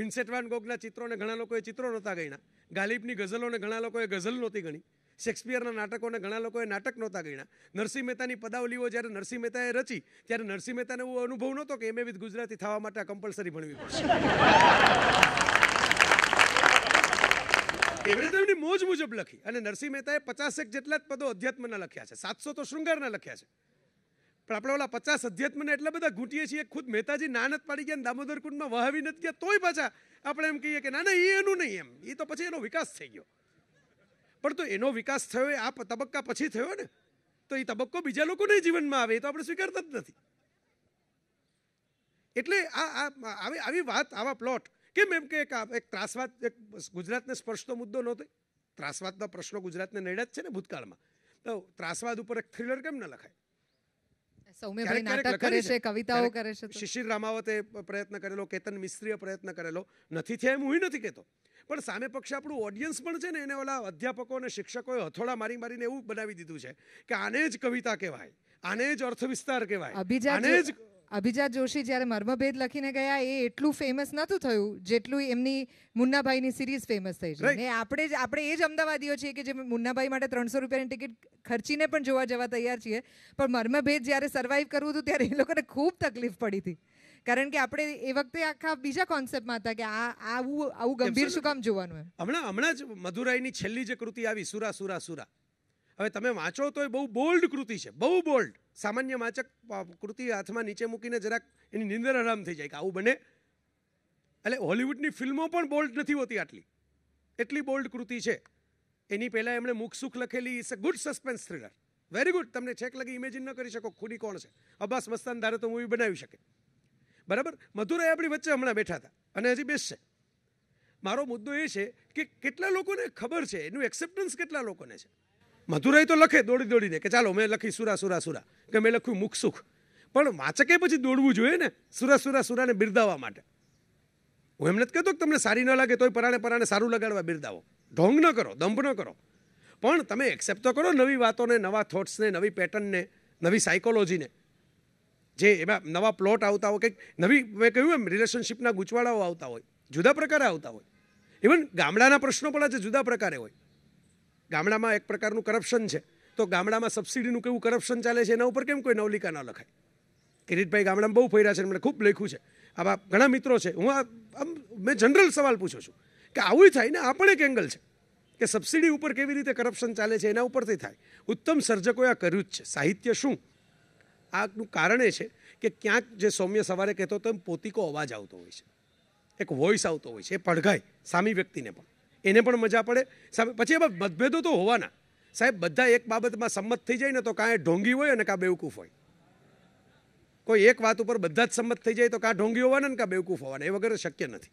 Speaker 2: વિન્સેટ વાન ગોગના ચિત્રોને ઘણા લોકોએ ચિત્રો નહોતા ગણ્યા ગાલિબની ગઝલોને ઘણા લોકોએ ગઝલ નહોતી ગણી શેક્સપિયરના નાટકોને ઘણા લોકોએ નાટક નહોતા ગણ્યા નરસિંહ મહેતાની પદાવલીઓ જ્યારે નરસિંહ મહેતાએ રચી ત્યારે નરસિંહ મહેતાને એવો અનુભવ નહોતો કે એમએવિધ ગુજરાતી થવા માટે કમ્પલસરી ભણવી પડશે એવી રીતે મોજ મુજબ લખી અને નરસિંહ મહેતાએ પચાસેક જેટલા જ પદો અધ્યાત્મના લખ્યા છે સાતસો તો શૃંગારના લખ્યા છે પણ આપણે ઓલા પચાસ અધ્યાત્મને એટલા બધા ઘૂંટીએ છીએ ખુદ મહેતાજી નાનત પાડી ગયા દામોદર કુંડમાં વહાવી નથી ગયા તોય પાછા આપણે એમ કહીએ કે ના ના એ એનું નહીં એમ એ તો પછી એનો વિકાસ થઈ ગયો પણ તો એનો વિકાસ થયો આ તબક્કા પછી થયો ને તો એ તબક્કો બીજા લોકોને જીવનમાં આવે એ તો આપણે સ્વીકારતા જ નથી એટલે આ આવી આવી વાત આવા પ્લોટ કેમ એમ કે એક ત્રાસવાદ એક ગુજરાતને સ્પર્શતો મુદ્દો નહોતો ત્રાસવાદના પ્રશ્નો ગુજરાતને નડ્યા જ છે ને ભૂતકાળમાં તો ત્રાસવાદ ઉપર એક થ્રિલર કેમ ન લખાય શિશિર રામાવતે પ્રયત્ન કરેલો કેતન મિસ્ત્રીએ પ્રયત્ન કરેલો નથી થયા એમ હું નથી કહેતો પણ સામે પક્ષે આપણું ઓડિયન્સ પણ છે ને એને ઓલા અધ્યાપકો અને શિક્ષકોએ હથોડા મારી મારીને એવું બનાવી દીધું છે કે આને જ કવિતા કહેવાય આને જ અર્થ વિસ્તાર કહેવાય આને જ
Speaker 1: અભિજાત જોશી જ્યારે મર્મભેદ લખીને ગયા એ એટલું ફેમસ નહોતું થયું જેટલું એમની મુન્નાભાઈની સિરીઝ ફેમસ થઈ છે ને આપણે જ આપણે એ જ અમદાવાદીઓ છીએ કે જે મુન્નાભાઈ માટે ત્રણસો રૂપિયાની ટિકિટ ખર્ચીને પણ જોવા જવા તૈયાર છીએ પણ મર્મભેદ જ્યારે સર્વાઈવ કરવું હતું ત્યારે એ લોકોને ખૂબ તકલીફ પડી હતી કારણ કે આપણે એ વખતે આખા બીજા કોન્સેપ્ટમાં હતા કે આ આવું આવું ગંભીર શું કામ જોવાનું
Speaker 2: હમણાં હમણાં જ મધુરાઈની છેલ્લી જે કૃતિ આવી સુરા સુરા સુરા હવે તમે વાંચો તો એ બહુ બોલ્ડ કૃતિ છે બહુ બોલ્ડ સામાન્ય વાચક કૃતિ હાથમાં નીચે મૂકીને જરાક એની નિંદર આરામ થઈ જાય કે આવું બને એટલે હોલિવૂડની ફિલ્મો પણ બોલ્ડ નથી હોતી આટલી એટલી બોલ્ડ કૃતિ છે એની પહેલાં એમણે મુખ સુખ લખેલી it's a good suspense thriller very good તમને છેક લગી ઇમેજિન ન કરી શકો ખૂની કોણ છે અબ્બાસ મસ્તાન ધારે તો મૂવી બનાવી શકે બરાબર મધુરાય આપણી વચ્ચે હમણાં બેઠા હતા અને હજી બેસશે મારો મુદ્દો એ છે કે કેટલા લોકોને ખબર છે એનું એક્સેપ્ટન્સ કેટલા લોકોને છે મધુરાઈ તો લખે દોડી દોડીને કે ચાલો મેં લખી સુરા સુરા સુરા કે મેં લખ્યું મુખ સુખ પણ વાચકે પછી દોડવું જોઈએ ને સુરા સુરા સુરાને બિરદાવવા માટે હું એમ નથી કહેતો કે તમને સારી ન લાગે તોય પરાણે પરાણે સારું લગાડવા બિરદાવો ઢોંગ ન કરો દંભ ન કરો પણ તમે એક્સેપ્ટ તો કરો નવી વાતોને નવા થોટ્સને નવી પેટર્નને નવી સાયકોલોજીને જે એમાં નવા પ્લોટ આવતા હોય કંઈક નવી મેં કહ્યું એમ રિલેશનશીપના ગૂંચવાડાઓ આવતા હોય જુદા પ્રકારે આવતા હોય ઇવન ગામડાના પ્રશ્નો પણ આજે જુદા પ્રકારે હોય ગામડામાં એક પ્રકારનું કરપ્શન છે તો ગામડામાં સબસિડીનું કેવું કરપ્શન ચાલે છે એના ઉપર કેમ કોઈ નવલિકા ન લખાય કિરીટભાઈ ગામડામાં બહુ ફર્યા છે મને ખૂબ લખ્યું છે આવા ઘણા મિત્રો છે હું આમ મેં જનરલ સવાલ પૂછું છું કે આવું થાય ને આ પણ એક એંગલ છે કે સબસિડી ઉપર કેવી રીતે કરપ્શન ચાલે છે એના ઉપરથી થાય ઉત્તમ સર્જકોએ આ કર્યું જ છે સાહિત્ય શું આનું કારણ એ છે કે ક્યાંક જે સૌમ્ય સવારે કહેતો તો એમ પોતિકો અવાજ આવતો હોય છે એક વોઇસ આવતો હોય છે એ પડઘાય સામી વ્યક્તિને પણ એને પણ મજા પડે સાહેબ પછી એમાં મતભેદો તો હોવાના સાહેબ બધા એક બાબતમાં સંમત થઈ જાય ને તો કાંઈ ઢોંગી હોય અને કાં બેવકૂફ હોય કોઈ એક વાત ઉપર બધા જ સંમત થઈ જાય તો કાં ઢોંગી હોવાના ને કાં બેવકૂફ હોવાના એ વગર શક્ય નથી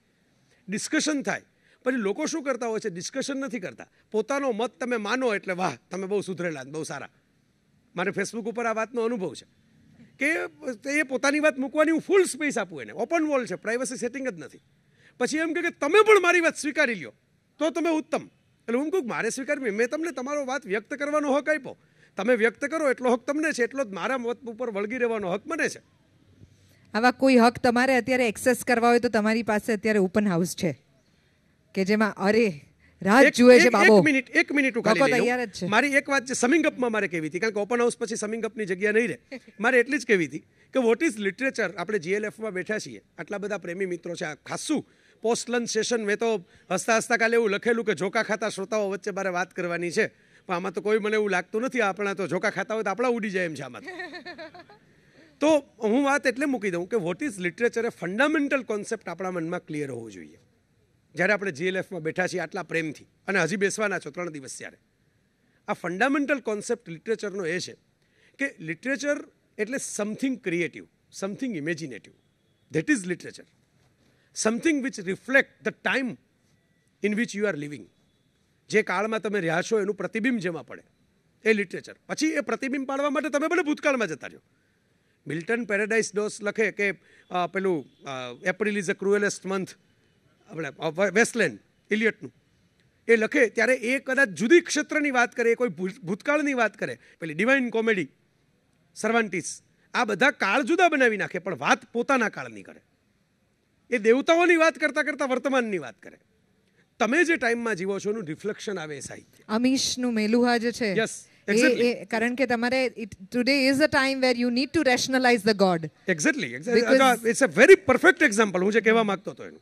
Speaker 2: ડિસ્કશન થાય પછી લોકો શું કરતા હોય છે ડિસ્કશન નથી કરતા પોતાનો મત તમે માનો એટલે વાહ તમે બહુ સુધરેલા બહુ સારા મારે ફેસબુક ઉપર આ વાતનો અનુભવ છે કે એ પોતાની વાત મૂકવાની હું ફૂલ સ્પેસ આપું એને ઓપન વોલ છે પ્રાઇવસી સેટિંગ જ નથી પછી એમ કે તમે પણ મારી વાત સ્વીકારી લ્યો તો તમે ઉત્તમ એટલે હું કહું મારે સ્વીકારવી મેં તમને તમારો વાત વ્યક્ત કરવાનો હક આપ્યો તમે વ્યક્ત કરો એટલો હક તમને છે એટલો જ મારા મત ઉપર વળગી રહેવાનો હક મને છે
Speaker 1: આવા કોઈ હક તમારે અત્યારે એક્સેસ કરવા હોય તો તમારી પાસે અત્યારે ઓપન હાઉસ છે કે જેમાં અરે રાહ જુએ છે બાબો એક મિનિટ
Speaker 2: એક મિનિટ હું ખાલી તૈયાર જ છે મારી એક વાત છે સમિંગ અપમાં મારે કેવી હતી કારણ કે ઓપન હાઉસ પછી સમિંગ અપની જગ્યા નહીં રહે મારે એટલી જ કેવી હતી કે વોટ ઇઝ લિટરેચર આપણે જીએલએફમાં બેઠા છીએ આટલા બધા પ્રેમી મિત્રો છે આ ખાસું પોસ્ટલન સેશન મેં તો હસતા હસતા કાલે એવું લખેલું કે ઝોકા ખાતા શ્રોતાઓ વચ્ચે મારે વાત કરવાની છે પણ આમાં તો કોઈ મને એવું લાગતું નથી આપણા તો ઝોકા ખાતા હોય તો આપણા ઉડી જાય એમ છે આમાં તો હું વાત એટલે મૂકી દઉં કે what is literature a fundamental concept આપણા મનમાં ક્લિયર હોવું જોઈએ જ્યારે આપણે જીએલએફમાં બેઠા છીએ આટલા પ્રેમથી અને હજી બેસવાના છો ત્રણ દિવસ ત્યારે આ ફંડામેન્ટલ કોન્સેપ્ટ લિટરેચરનો એ છે કે લિટરેચર એટલે something creative something imaginative that is literature something which reflect the time in which you are living જે કાળમાં તમે રહ્યા છો એનું પ્રતિબિંબ જેમાં પડે એ લિટરેચર પછી એ પ્રતિબિંબ પાડવા માટે તમે ભલે ભૂતકાળમાં જતા રહ્યો મિલ્ટન પેરેડાઇઝ ડોસ લખે કે પેલું April is a cruelest month આપણે વેસ્ટલેન્ડ ઇલિયટનું એ લખે ત્યારે એ કદાચ જુદી ક્ષેત્રની વાત કરે એ કોઈ ભૂતકાળની વાત કરે પેલી ડિવાઇન કોમેડી સર્વાન્ટીસ આ બધા કાળ જુદા બનાવી નાખે પણ વાત પોતાના કાળની કરે એ દેવતાઓની વાત કરતા કરતાં વર્તમાનની વાત કરે તમે જે ટાઈમમાં જીવો છો એનું રિફ્લેક્શન આવે સાહિત્ય
Speaker 1: અમીશનું મેલુહા જે છે યસ કારણ કે તમારે today is a time where you need to rationalize the god
Speaker 2: exactly it's a very perfect example હું જે કહેવા માંગતો હતો એનું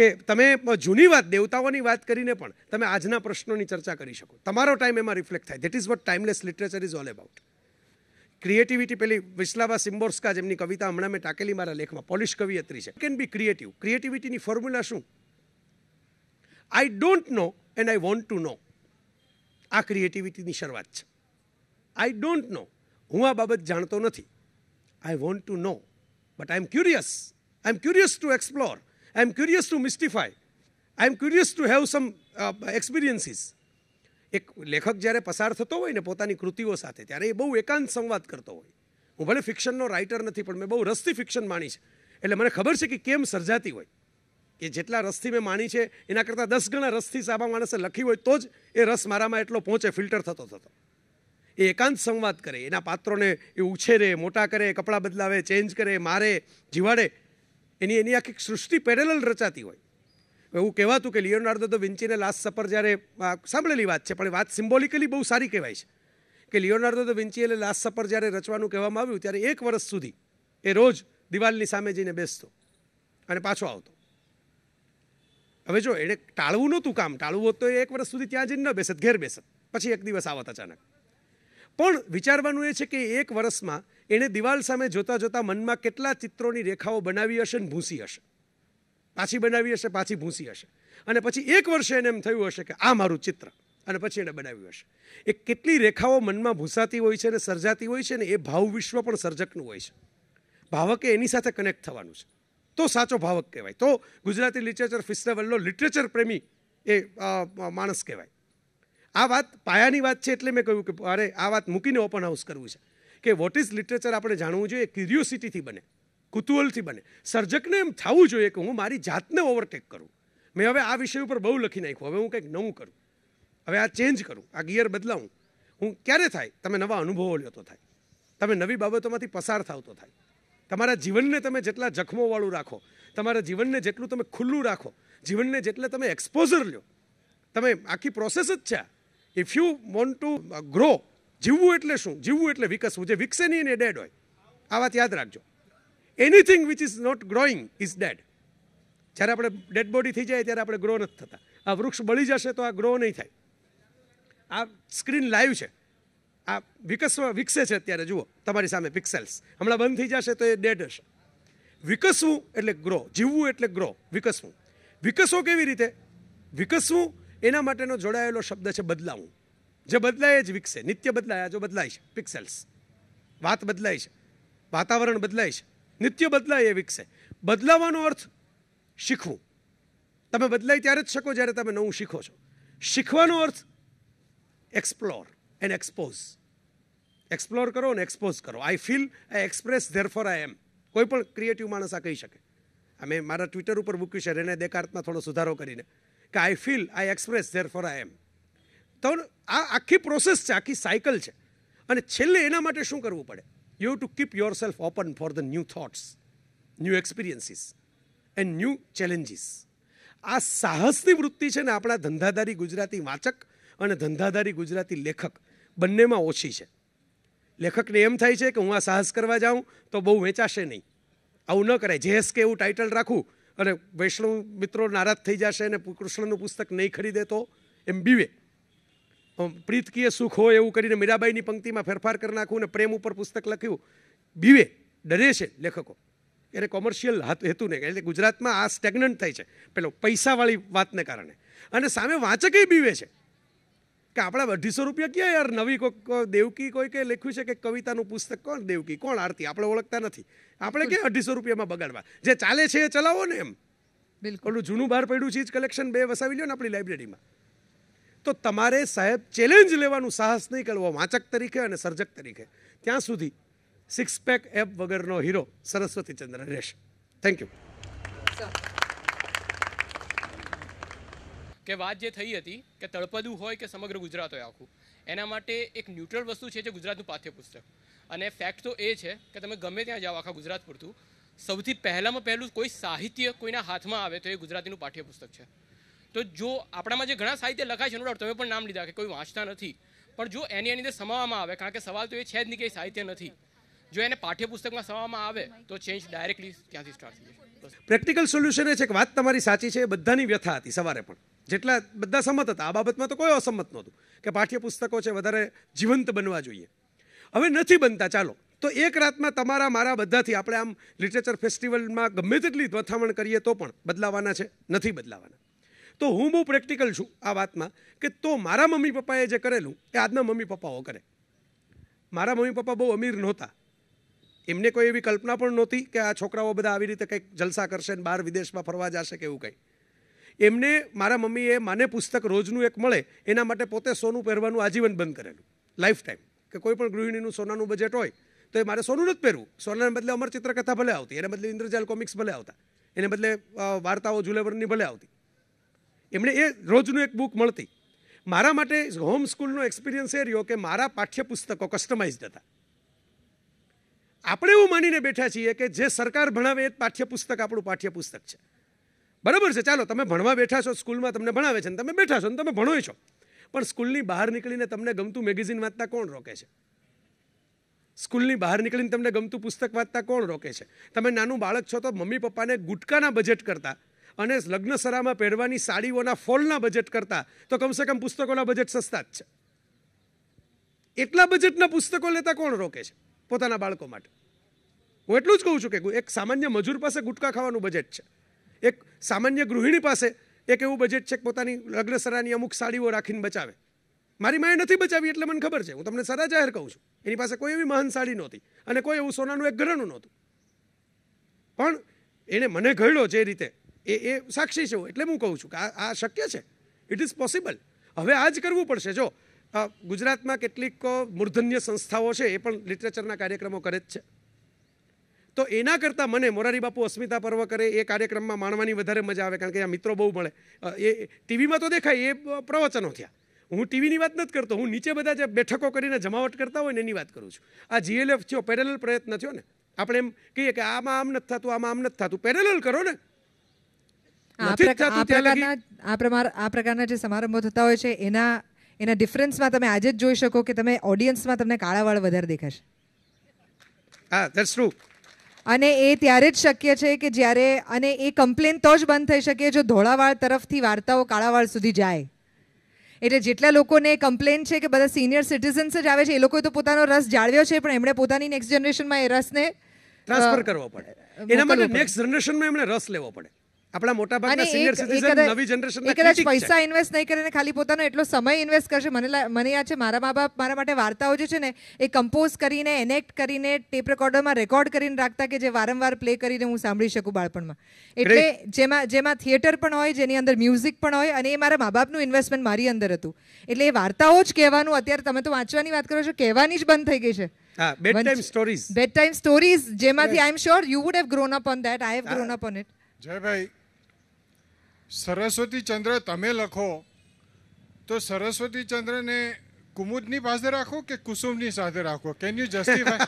Speaker 2: કે તમે જૂની વાત દેવતાઓની વાત કરીને પણ તમે આજના પ્રશ્નોની ચર્ચા કરી શકો તમારો ટાઈમ એમાં રિફ્લેક્ટ થાય that is what timeless literature is all about creativity પેલી વિસ્લાવા સિમ્બોર્સ્કા જેમની કવિતા હમણાં મેં ટાકેલી મારા લેખમાં પોલિશ કવિયત્રી છે કેન બી ક્રિએટિવ ક્રિએટિવિટીની ફોર્મ્યુલા શું I don't know and I want to know આ ક્રિએટિવિટીની શરૂઆત છે આઈ ડોન્ટ નો હું આ બાબત જાણતો નથી I want to know but I am curious I am curious to explore I am curious to mystify I am curious to have some experiences એક લેખક જ્યારે પસાર થતો હોય ને પોતાની કૃતિઓ સાથે ત્યારે એ બહુ એકાંત સંવાદ કરતો હોય હું ભલે ફિક્શનનો રાઇટર નથી પણ મેં બહુ રસથી ફિક્શન માણી છે એટલે મને ખબર છે કે કેમ સર્જાતી હોય કે જેટલા રસથી મેં માણી છે એના કરતાં દસ ગણા રસથી સાબા માણસે લખી હોય તો જ એ રસ મારામાં એટલો પહોંચે ફિલ્ટર થતો થતો એ એકાંત સંવાદ કરે એના પાત્રોને એ ઉછેરે મોટા કરે કપડાં બદલાવે ચેન્જ કરે મારે જીવાડે એની એની આખી સૃષ્ટિ પેરેલલ રચાતી હોય એવું કહેવાતું કે લિયોનાર્દો તો વિન્ચીને લાસ્ટ સફર જ્યારે સાંભળેલી વાત છે પણ વાત સિમ્બોલિકલી બહુ સારી કહેવાય છે કે લિયોનાર્દો તો એટલે લાસ્ટ સફર જ્યારે રચવાનું કહેવામાં આવ્યું ત્યારે એક વર્ષ સુધી એ રોજ દિવાલની સામે જઈને બેસતો અને પાછો આવતો હવે જો એણે ટાળવું નહોતું કામ ટાળવું હોત તો એ એક વર્ષ સુધી ત્યાં જઈને ન બેસત ઘેર બેસત પછી એક દિવસ આવત અચાનક પણ વિચારવાનું એ છે કે એક વર્ષમાં એણે દિવાલ સામે જોતાં જોતાં મનમાં કેટલા ચિત્રોની રેખાઓ બનાવી હશે ને ભૂંસી હશે પાછી બનાવી હશે પાછી ભૂંસી હશે અને પછી એક વર્ષે એને એમ થયું હશે કે આ મારું ચિત્ર અને પછી એને બનાવ્યું હશે એ કેટલી રેખાઓ મનમાં ભૂસાતી હોય છે અને સર્જાતી હોય છે ને એ ભાવ વિશ્વ પણ સર્જકનું હોય છે ભાવકે એની સાથે કનેક્ટ થવાનું છે તો સાચો ભાવક કહેવાય તો ગુજરાતી લિટરેચર ફિસ્ટેવલનો લિટરેચર પ્રેમી એ માણસ કહેવાય આ વાત પાયાની વાત છે એટલે મેં કહ્યું કે અરે આ વાત મૂકીને ઓપન હાઉસ કરવું છે કે વોટ ઇઝ લિટરેચર આપણે જાણવું જોઈએ ક્યુરિયોસિટીથી બને કુતૂહલથી બને સર્જકને એમ થવું જોઈએ કે હું મારી જાતને ઓવરટેક કરું મેં હવે આ વિષય ઉપર બહુ લખી નાખ્યું હવે હું કંઈક નવું કરું હવે આ ચેન્જ કરું આ ગિયર બદલાવું હું ક્યારે થાય તમે નવા અનુભવો લ્યો તો થાય તમે નવી બાબતોમાંથી પસાર થાવ થાય તમારા જીવનને તમે જેટલા જખમોવાળું રાખો તમારા જીવનને જેટલું તમે ખુલ્લું રાખો જીવનને જેટલે તમે એક્સપોઝર લ્યો તમે આખી પ્રોસેસ જ છે if you want to grow જીવવું એટલે શું જીવવું એટલે વિકસવું જે વિકસે નહીં એને ડેડ હોય આ વાત યાદ રાખજો anything which is not growing is dead જ્યારે આપણે ડેડ બોડી થઈ જાય ત્યારે આપણે ગ્રો નથી થતા આ વૃક્ષ બળી જશે તો આ ગ્રો નહીં થાય આ સ્ક્રીન લાઈવ છે આ વિકસવા વિકસે છે અત્યારે જુઓ તમારી સામે પિક્સેલ્સ હમણાં બંધ થઈ જશે તો એ ડેડ હશે વિકસવું એટલે ગ્રો જીવવું એટલે ગ્રો વિકસવું વિકસો કેવી રીતે વિકસવું એના માટેનો જોડાયેલો શબ્દ છે બદલાવું જે બદલાય જ વિકસે નિત્ય બદલાય જો બદલાય છે પિક્સેલ્સ વાત બદલાય છે વાતાવરણ બદલાય છે નિત્ય બદલાય એ વિકસે બદલાવાનો અર્થ શીખવું તમે બદલાય ત્યારે જ શકો જ્યારે તમે નવું શીખો છો શીખવાનો અર્થ એક્સપ્લોર એન્ડ એક્સપોઝ એક્સપ્લોર કરો અને એક્સપોઝ કરો I feel I express therefore I am કોઈ પણ ક્રિએટિવ માણસ આ કહી શકે અમે મારા ટ્વિટર ઉપર મૂક્યું છે રેને દેકાર્તમાં થોડો સુધારો કરીને કે I feel I express therefore I am તો આ આખી પ્રોસેસ છે આખી સાયકલ છે અને છેલ્લે એના માટે શું કરવું પડે You have to keep yourself open for the new thoughts, new experiences, and new challenges. આ સાહસની વૃત્તિ છે ને આપણા ધંધાદારી ગુજરાતી વાચક અને ધંધાદારી ગુજરાતી લેખક બંનેમાં ઓછી છે લેખકને એમ થાય છે કે હું આ સાહસ કરવા જાઉં તો બહુ વેચાશે નહીં આવું ન કરાય કે એવું ટાઇટલ રાખું અને વૈષ્ણવ મિત્રો નારાજ થઈ જશે અને કૃષ્ણનું પુસ્તક નહીં ખરીદે તો એમ બીવે પ્રીતકીય સુખ હોય એવું કરીને મીરાબાઈની પંક્તિમાં ફેરફાર કરી નાખવું ને પ્રેમ ઉપર પુસ્તક લખ્યું બીવે ડરે છે લેખકો એને કોમર્શિયલ હેતુ ને એટલે ગુજરાતમાં આ સ્ટેગ્નન્ટ થાય છે પેલો પૈસાવાળી વાતને કારણે અને સામે વાંચકે બીવે છે કે આપણા અઢીસો રૂપિયા ક્યાં યાર નવી કોઈક દેવકી કોઈ કે લખ્યું છે કે કવિતાનું પુસ્તક કોણ દેવકી કોણ આરતી આપણે ઓળખતા નથી આપણે ક્યાં અઢીસો રૂપિયામાં બગાડવા જે ચાલે છે એ ચલાવો ને એમ બિલકુલ જૂનું બહાર પડ્યું ચીજ કલેક્શન બે વસાવી લ્યો ને આપણી લાઇબ્રેરીમાં તો તમારે સાહેબ ચેલેન્જ લેવાનું સાહસ નહીં કરવો વાંચક તરીકે અને સર્જક તરીકે ત્યાં સુધી સિક્સ પેક એપ વગરનો હીરો સરસ્વતી ચંદ્ર રહેશે થેન્ક યુ કે વાત જે થઈ હતી કે તળપદું હોય કે સમગ્ર ગુજરાત હોય આખું એના માટે એક ન્યુટ્રલ વસ્તુ છે જે ગુજરાતનું પાઠ્યપુસ્તક અને ફેક્ટ તો એ છે કે તમે ગમે ત્યાં જાઓ આખા ગુજરાત પૂરતું સૌથી પહેલામાં પહેલું કોઈ સાહિત્ય કોઈના હાથમાં આવે તો એ ગુજરાતીનું પાઠ્યપુસ્તક છે તો જો આપણામાં જે ઘણા સાહિત્ય લખાય છે નો ડાઉટ તમે પણ નામ લીધા કે કોઈ વાંચતા નથી પણ જો એની એની અંદર સમાવવામાં આવે કારણ કે સવાલ તો એ છે જ નહીં કે સાહિત્ય નથી જો એને પાઠ્યપુસ્તકમાં સમાવવામાં આવે તો ચેન્જ ડાયરેક્ટલી ક્યાંથી સ્ટાર્ટ થઈ જશે પ્રેક્ટિકલ સોલ્યુશન એ છે કે વાત તમારી સાચી છે બધાની વ્યથા હતી સવારે પણ જેટલા બધા સંમત હતા આ બાબતમાં તો કોઈ અસંમત નહોતું કે પાઠ્યપુસ્તકો છે વધારે જીવંત બનવા જોઈએ હવે નથી બનતા ચાલો તો એક રાતમાં તમારા મારા બધાથી આપણે આમ લિટરેચર ફેસ્ટિવલમાં ગમે તેટલી અથામણ કરીએ તો પણ બદલાવાના છે નથી બદલાવાના તો હું બહુ પ્રેક્ટિકલ છું આ વાતમાં કે તો મારા મમ્મી પપ્પાએ જે કરેલું એ આજના મમ્મી પપ્પાઓ કરે મારા મમ્મી પપ્પા બહુ અમીર નહોતા એમને કોઈ એવી કલ્પના પણ નહોતી કે આ છોકરાઓ બધા આવી રીતે કંઈક જલસા કરશે ને બહાર વિદેશમાં ફરવા જશે કે એવું કંઈ એમને મારા મમ્મીએ માને પુસ્તક રોજનું એક મળે એના માટે પોતે સોનું પહેરવાનું આજીવન બંધ કરેલું લાઈફ ટાઈમ કે કોઈ પણ ગૃહિણીનું સોનાનું બજેટ હોય તો એ મારે સોનું નથી પહેરવું સોનાને બદલે અમર ચિત્રકથા ભલે આવતી એને બદલે ઇન્દ્રજાલ કોમિક્સ ભલે આવતા એને બદલે વાર્તાઓ જુલેવરની ભલે આવતી એમણે એ રોજનું એક બુક મળતી મારા માટે હોમ સ્કૂલનો એક્સપિરિયન્સ એ રહ્યો કે મારા પાઠ્યપુસ્તકો કસ્ટમાઇઝડ હતા આપણે એવું માનીને બેઠા છીએ કે જે સરકાર ભણાવે એ જ પાઠ્યપુસ્તક આપણું પાઠ્યપુસ્તક છે બરાબર છે ચાલો તમે ભણવા બેઠા છો સ્કૂલમાં તમને ભણાવે છે ને તમે બેઠા છો ને તમે ભણો છો પણ સ્કૂલની બહાર નીકળીને તમને ગમતું મેગેઝિન વાંચતા કોણ રોકે છે સ્કૂલની બહાર નીકળીને તમને ગમતું પુસ્તક વાંચતા કોણ રોકે છે તમે નાનું બાળક છો તો મમ્મી પપ્પાને ગુટકાના બજેટ કરતાં અને લગ્નસરામાં પહેરવાની સાડીઓના ફોલના બજેટ કરતાં તો કમસે કમ પુસ્તકોના બજેટ સસ્તા જ છે એટલા બજેટના પુસ્તકો લેતા કોણ રોકે છે પોતાના બાળકો માટે હું એટલું જ કહું છું કે એક સામાન્ય મજૂર પાસે ગુટકા ખાવાનું બજેટ છે એક સામાન્ય ગૃહિણી પાસે એક એવું બજેટ છે કે પોતાની લગ્નસરાની અમુક સાડીઓ રાખીને બચાવે મારી માએ નથી બચાવી એટલે મને ખબર છે હું તમને સરા જાહેર કહું છું એની પાસે કોઈ એવી મહાન સાડી નહોતી અને કોઈ એવું સોનાનું એક ઘરેણું નહોતું પણ એણે મને ઘડ્યો જે રીતે એ એ સાક્ષી છે એટલે હું કહું છું કે આ શક્ય છે ઇટ ઇઝ પોસિબલ હવે આ જ કરવું પડશે જો ગુજરાતમાં કેટલીક મૂર્ધન્ય સંસ્થાઓ છે એ પણ લિટરેચરના કાર્યક્રમો કરે જ છે તો એના કરતાં મને મોરારી બાપુ અસ્મિતા પર્વ કરે એ કાર્યક્રમમાં માણવાની વધારે મજા આવે કારણ કે આ મિત્રો બહુ મળે એ ટીવીમાં તો દેખાય એ પ્રવચનો થયા હું ટીવીની વાત નથી કરતો હું નીચે બધા જે બેઠકો કરીને જમાવટ કરતા હોય ને એની વાત કરું છું આ જીએલએફ થયો પેરેલલ પ્રયત્ન થયો ને આપણે એમ કહીએ કે આમાં આમ નથી થતું આમાં આમ નથી થતું પેરેલલ કરો ને
Speaker 1: આ પ્રકારના જે સમારંભો થતા હોય છે એના એના ડિફરન્સમાં તમે આજે જ જોઈ શકો કે તમે ઓડિયન્સમાં તમને કાળા વાળ વધારે દેખાશે અને એ ત્યારે જ શક્ય છે કે જ્યારે અને એ કમ્પ્લેન તો જ બંધ થઈ શકે જો ધોળાવાળ તરફથી વાર્તાઓ કાળાવાળ સુધી જાય એટલે જેટલા લોકોને કમ્પ્લેન છે કે બધા સિનિયર સિટીઝન્સ જ આવે છે એ લોકોએ તો પોતાનો રસ જાળવ્યો છે પણ એમણે પોતાની નેક્સ્ટ જનરેશનમાં એ રસને ટ્રાન્સફર
Speaker 2: કરવો પડે એના માટે નેક્સ્ટ જનરેશનમાં એમણે રસ લેવો પડે આપણા મોટા ભાગના સિનિયર સિટીઝન નવી જનરેશન કદાચ પૈસા
Speaker 1: ઇન્વેસ્ટ નહીં કરીને ખાલી પોતાનો એટલો સમય ઇન્વેસ્ટ કરશે મને મને યાદ છે મારા મા બાપ મારા માટે વાર્તાઓ જે છે ને એ કમ્પોઝ કરીને એનેક્ટ કરીને ટેપ રેકોર્ડરમાં રેકોર્ડ કરીને રાખતા કે જે વારંવાર પ્લે કરીને હું સાંભળી શકું બાળપણમાં એટલે જેમાં જેમાં થિયેટર પણ હોય જેની અંદર મ્યુઝિક પણ હોય અને એ મારા મા બાપનું ઇન્વેસ્ટમેન્ટ મારી અંદર હતું એટલે એ વાર્તાઓ જ કહેવાનું અત્યારે તમે તો વાંચવાની વાત કરો છો કહેવાની જ બંધ થઈ ગઈ છે
Speaker 2: બેડ ટાઈમ
Speaker 1: ટાઈમ સ્ટોરીઝ જેમાંથી I am you would have grown up on that I grown up જયભાઈ સરસ્વતી ચંદ્ર તમે લખો તો સરસ્વતી ચંદ્રને કુમુદની પાસે રાખો કે કુસુમની સાથે રાખો
Speaker 2: can you justify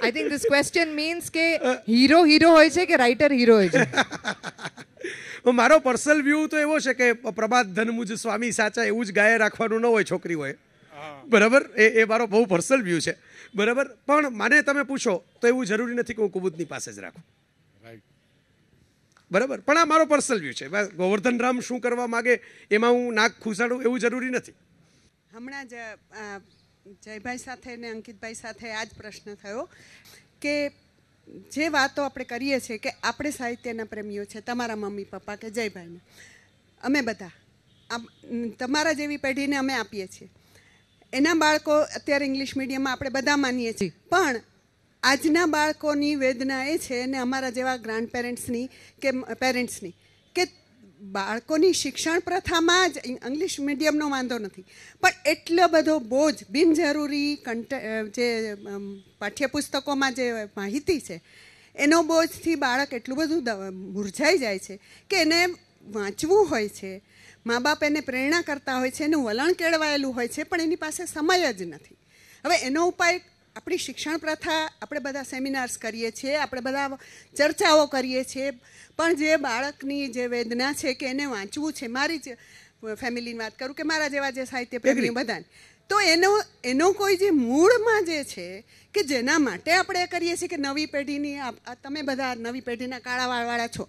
Speaker 1: I think this question means કે હીરો હીરો હોય છે કે રાઇટર હીરો હોય છે
Speaker 2: મારો પર્સનલ વ્યૂ તો એવો છે કે પ્રભાત ધનમુજ સ્વામી સાચા એવું જ ગાય રાખવાનું ન હોય છોકરી હોય બરાબર એ એ મારો બહુ પર્સનલ વ્યૂ છે બરાબર પણ મને તમે પૂછો તો એવું જરૂરી નથી કે હું કુબુદની પાસે જ રાખું બરાબર પણ આ મારો પર્સનલ વ્યૂ છે ગોવર્ધન રામ શું કરવા માગે એમાં હું નાક ખુસાડું એવું જરૂરી નથી
Speaker 3: હમણાં જ જયભાઈ સાથે ને અંકિતભાઈ સાથે આ જ પ્રશ્ન થયો કે જે વાતો આપણે કરીએ છીએ કે આપણે સાહિત્યના પ્રેમીઓ છે તમારા મમ્મી પપ્પા કે જયભાઈને અમે બધા તમારા જેવી પેઢીને અમે આપીએ છીએ એના બાળકો અત્યારે ઇંગ્લિશ મીડિયમમાં આપણે બધા માનીએ છીએ પણ આજના બાળકોની વેદના એ છે ને અમારા જેવા ગ્રાન્ડ પેરેન્ટ્સની કે પેરેન્ટ્સની કે બાળકોની શિક્ષણ પ્રથામાં જ ઇંગ્લિશ મીડિયમનો વાંધો નથી પણ એટલો બધો બોજ બિનજરૂરી કન્ટ જે પાઠ્યપુસ્તકોમાં જે માહિતી છે એનો બોજથી બાળક એટલું બધું મુરઝાઈ જાય છે કે એને વાંચવું હોય છે મા બાપ એને પ્રેરણા કરતા હોય છે એનું વલણ કેળવાયેલું હોય છે પણ એની પાસે સમય જ નથી હવે એનો ઉપાય આપણી શિક્ષણ પ્રથા આપણે બધા સેમિનાર્સ કરીએ છીએ આપણે બધા ચર્ચાઓ કરીએ છીએ પણ જે બાળકની જે વેદના છે કે એને વાંચવું છે મારી જ ફેમિલીની વાત કરું કે મારા જેવા જે સાહિત્ય પ્રેમી બધાને તો એનો એનો કોઈ જે મૂળમાં જે છે કે જેના માટે આપણે કરીએ છીએ કે નવી પેઢીની તમે બધા નવી પેઢીના કાળાવાળવાળા છો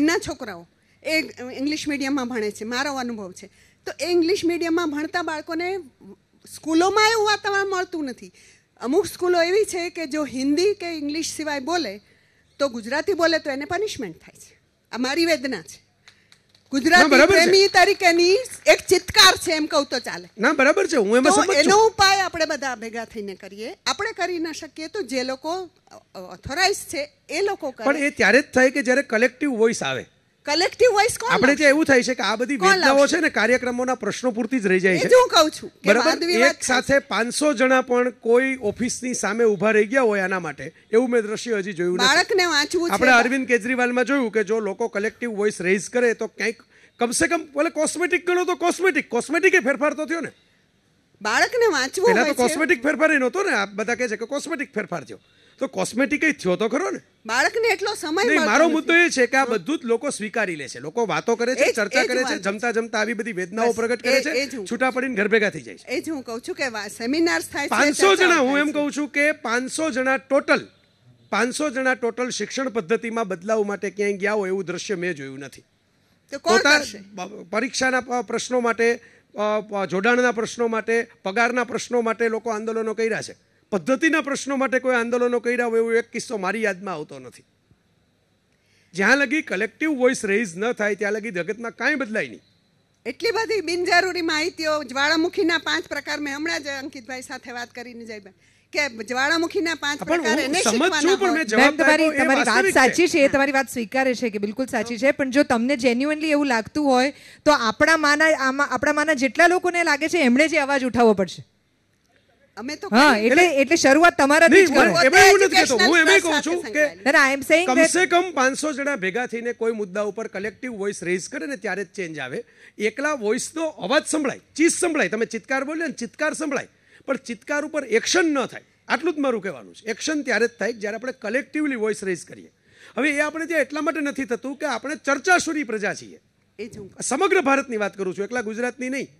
Speaker 3: એમના છોકરાઓ એ ઇંગ્લિશ મીડિયમમાં ભણે છે મારો અનુભવ છે તો એ ઇંગ્લિશ મીડિયમમાં ભણતા બાળકોને સ્કૂલોમાં એવું વાતાવરણ મળતું નથી અમુક સ્કૂલો એવી છે કે જો હિન્દી કે ઇંગ્લિશ સિવાય બોલે તો ગુજરાતી બોલે તો એને પનિશમેન્ટ થાય છે આ મારી વેદના છે ગુજરાતી પ્રેમી તરીકેની એક ચિત્કાર છે એમ કહું તો ચાલે
Speaker 2: ના બરાબર છે હું એમાં એનો
Speaker 3: ઉપાય આપણે બધા ભેગા થઈને કરીએ આપણે કરી ન શકીએ તો જે લોકો ઓથોરાઇઝ છે એ લોકો પણ એ
Speaker 2: ત્યારે જ થાય કે જ્યારે કલેક્ટિવ વોઇસ આવે
Speaker 3: કલેક્ટિવ વોઇસ કોલ આપણે
Speaker 2: ત્યાં એવું થાય છે કે આ બધી વેદનાઓ છે ને કાર્યક્રમોના પ્રશ્નો પૂરતી જ રહી જાય છે હું
Speaker 3: કહું છું બરાબર એક
Speaker 2: સાથે પાંચસો જણા પણ કોઈ ઓફિસની સામે ઊભા રહી ગયા હોય આના માટે એવું મેં દ્રશ્ય હજી જોયું બાળકને
Speaker 3: વાંચવું આપણે અરવિંદ
Speaker 2: કેજરીવાલમાં જોયું કે જો લોકો કલેક્ટિવ વોઇસ રેઝ કરે તો કંઈક કમસે કમ ભલે કોસ્મેટિક ગણો તો કોસ્મેટિક કોસ્મેટિક ફેરફાર તો થયો ને
Speaker 3: બાળકને વાંચવું પહેલા તો કોસ્મેટિક
Speaker 2: ફેરફાર એ નહોતો ને બધા કહે છે કે કોસ્મેટિક ફેરફાર થયો તો કોસ્મેટિક થયો તો ખરો ને
Speaker 3: બાળકને એટલો સમય નહીં મારો મુદ્દો
Speaker 2: એ છે કે આ બધું જ લોકો સ્વીકારી લે છે લોકો વાતો કરે છે ચર્ચા કરે છે જમતા જમતા આવી બધી વેદનાઓ પ્રગટ કરે છે છૂટા પડીને ઘર ભેગા થઈ જાય
Speaker 3: છે એ જ હું કહું છું કે સેમિનાર્સ થાય પાંચસો જણા હું એમ કહું
Speaker 2: છું કે પાંચસો જણા ટોટલ પાંચસો જણા ટોટલ શિક્ષણ પદ્ધતિમાં બદલાવ માટે ક્યાંય ગયા હોય એવું દ્રશ્ય મેં જોયું
Speaker 3: નથી
Speaker 2: પરીક્ષાના પ્રશ્નો માટે જોડાણના પ્રશ્નો માટે પગારના પ્રશ્નો માટે લોકો આંદોલનો કર્યા છે પદ્ધતિના પ્રશ્નો માટે કોઈ આંદોલનો કર્યા હોય એવો એક કિસ્સો મારી યાદમાં આવતો નથી જ્યાં લગી કલેક્ટિવ વોઇસ રેઇઝ ન થાય
Speaker 3: ત્યાં લગી જગતમાં કાંઈ બદલાય નહીં એટલી બધી બિનજરૂરી માહિતીઓ જ્વાળામુખીના પાંચ પ્રકાર મેં હમણાં જ અંકિતભાઈ સાથે વાત કરીને જાય કે જ્વાળામુખીના પાંચ પ્રકાર એને શીખવાના તમારી તમારી વાત સાચી
Speaker 1: છે એ તમારી વાત સ્વીકારે છે કે બિલકુલ સાચી છે પણ જો તમને જેન્યુઅનલી એવું લાગતું હોય તો આપણા માના આમાં આપણા માના જેટલા લોકોને લાગે છે એમણે જે અવાજ ઉઠાવવો પડશે
Speaker 3: અમે જણા
Speaker 2: ભેગા કોઈ મુદ્દા ઉપર કલેક્ટિવ વોઇસ રેઝ કરે ને ત્યારે જ ચેન્જ આવે એકલા વોઇસનો અવાજ સંભળાય ચીસ સંભળાય તમે ચિત્કાર બોલ્યો ને ચિત્કાર સંભળાય પણ ચિત્કાર ઉપર એક્શન ન થાય આટલું જ મારું કહેવાનું છે એક્શન ત્યારે જ થાય જ્યારે આપણે કલેક્ટિવલી વોઇસ રેઝ કરીએ હવે એ આપણે ત્યાં એટલા માટે નથી થતું કે આપણે ચર્ચાશુરી પ્રજા છીએ સમગ્ર ભારતની વાત કરું છું એકલા ગુજરાતની નહીં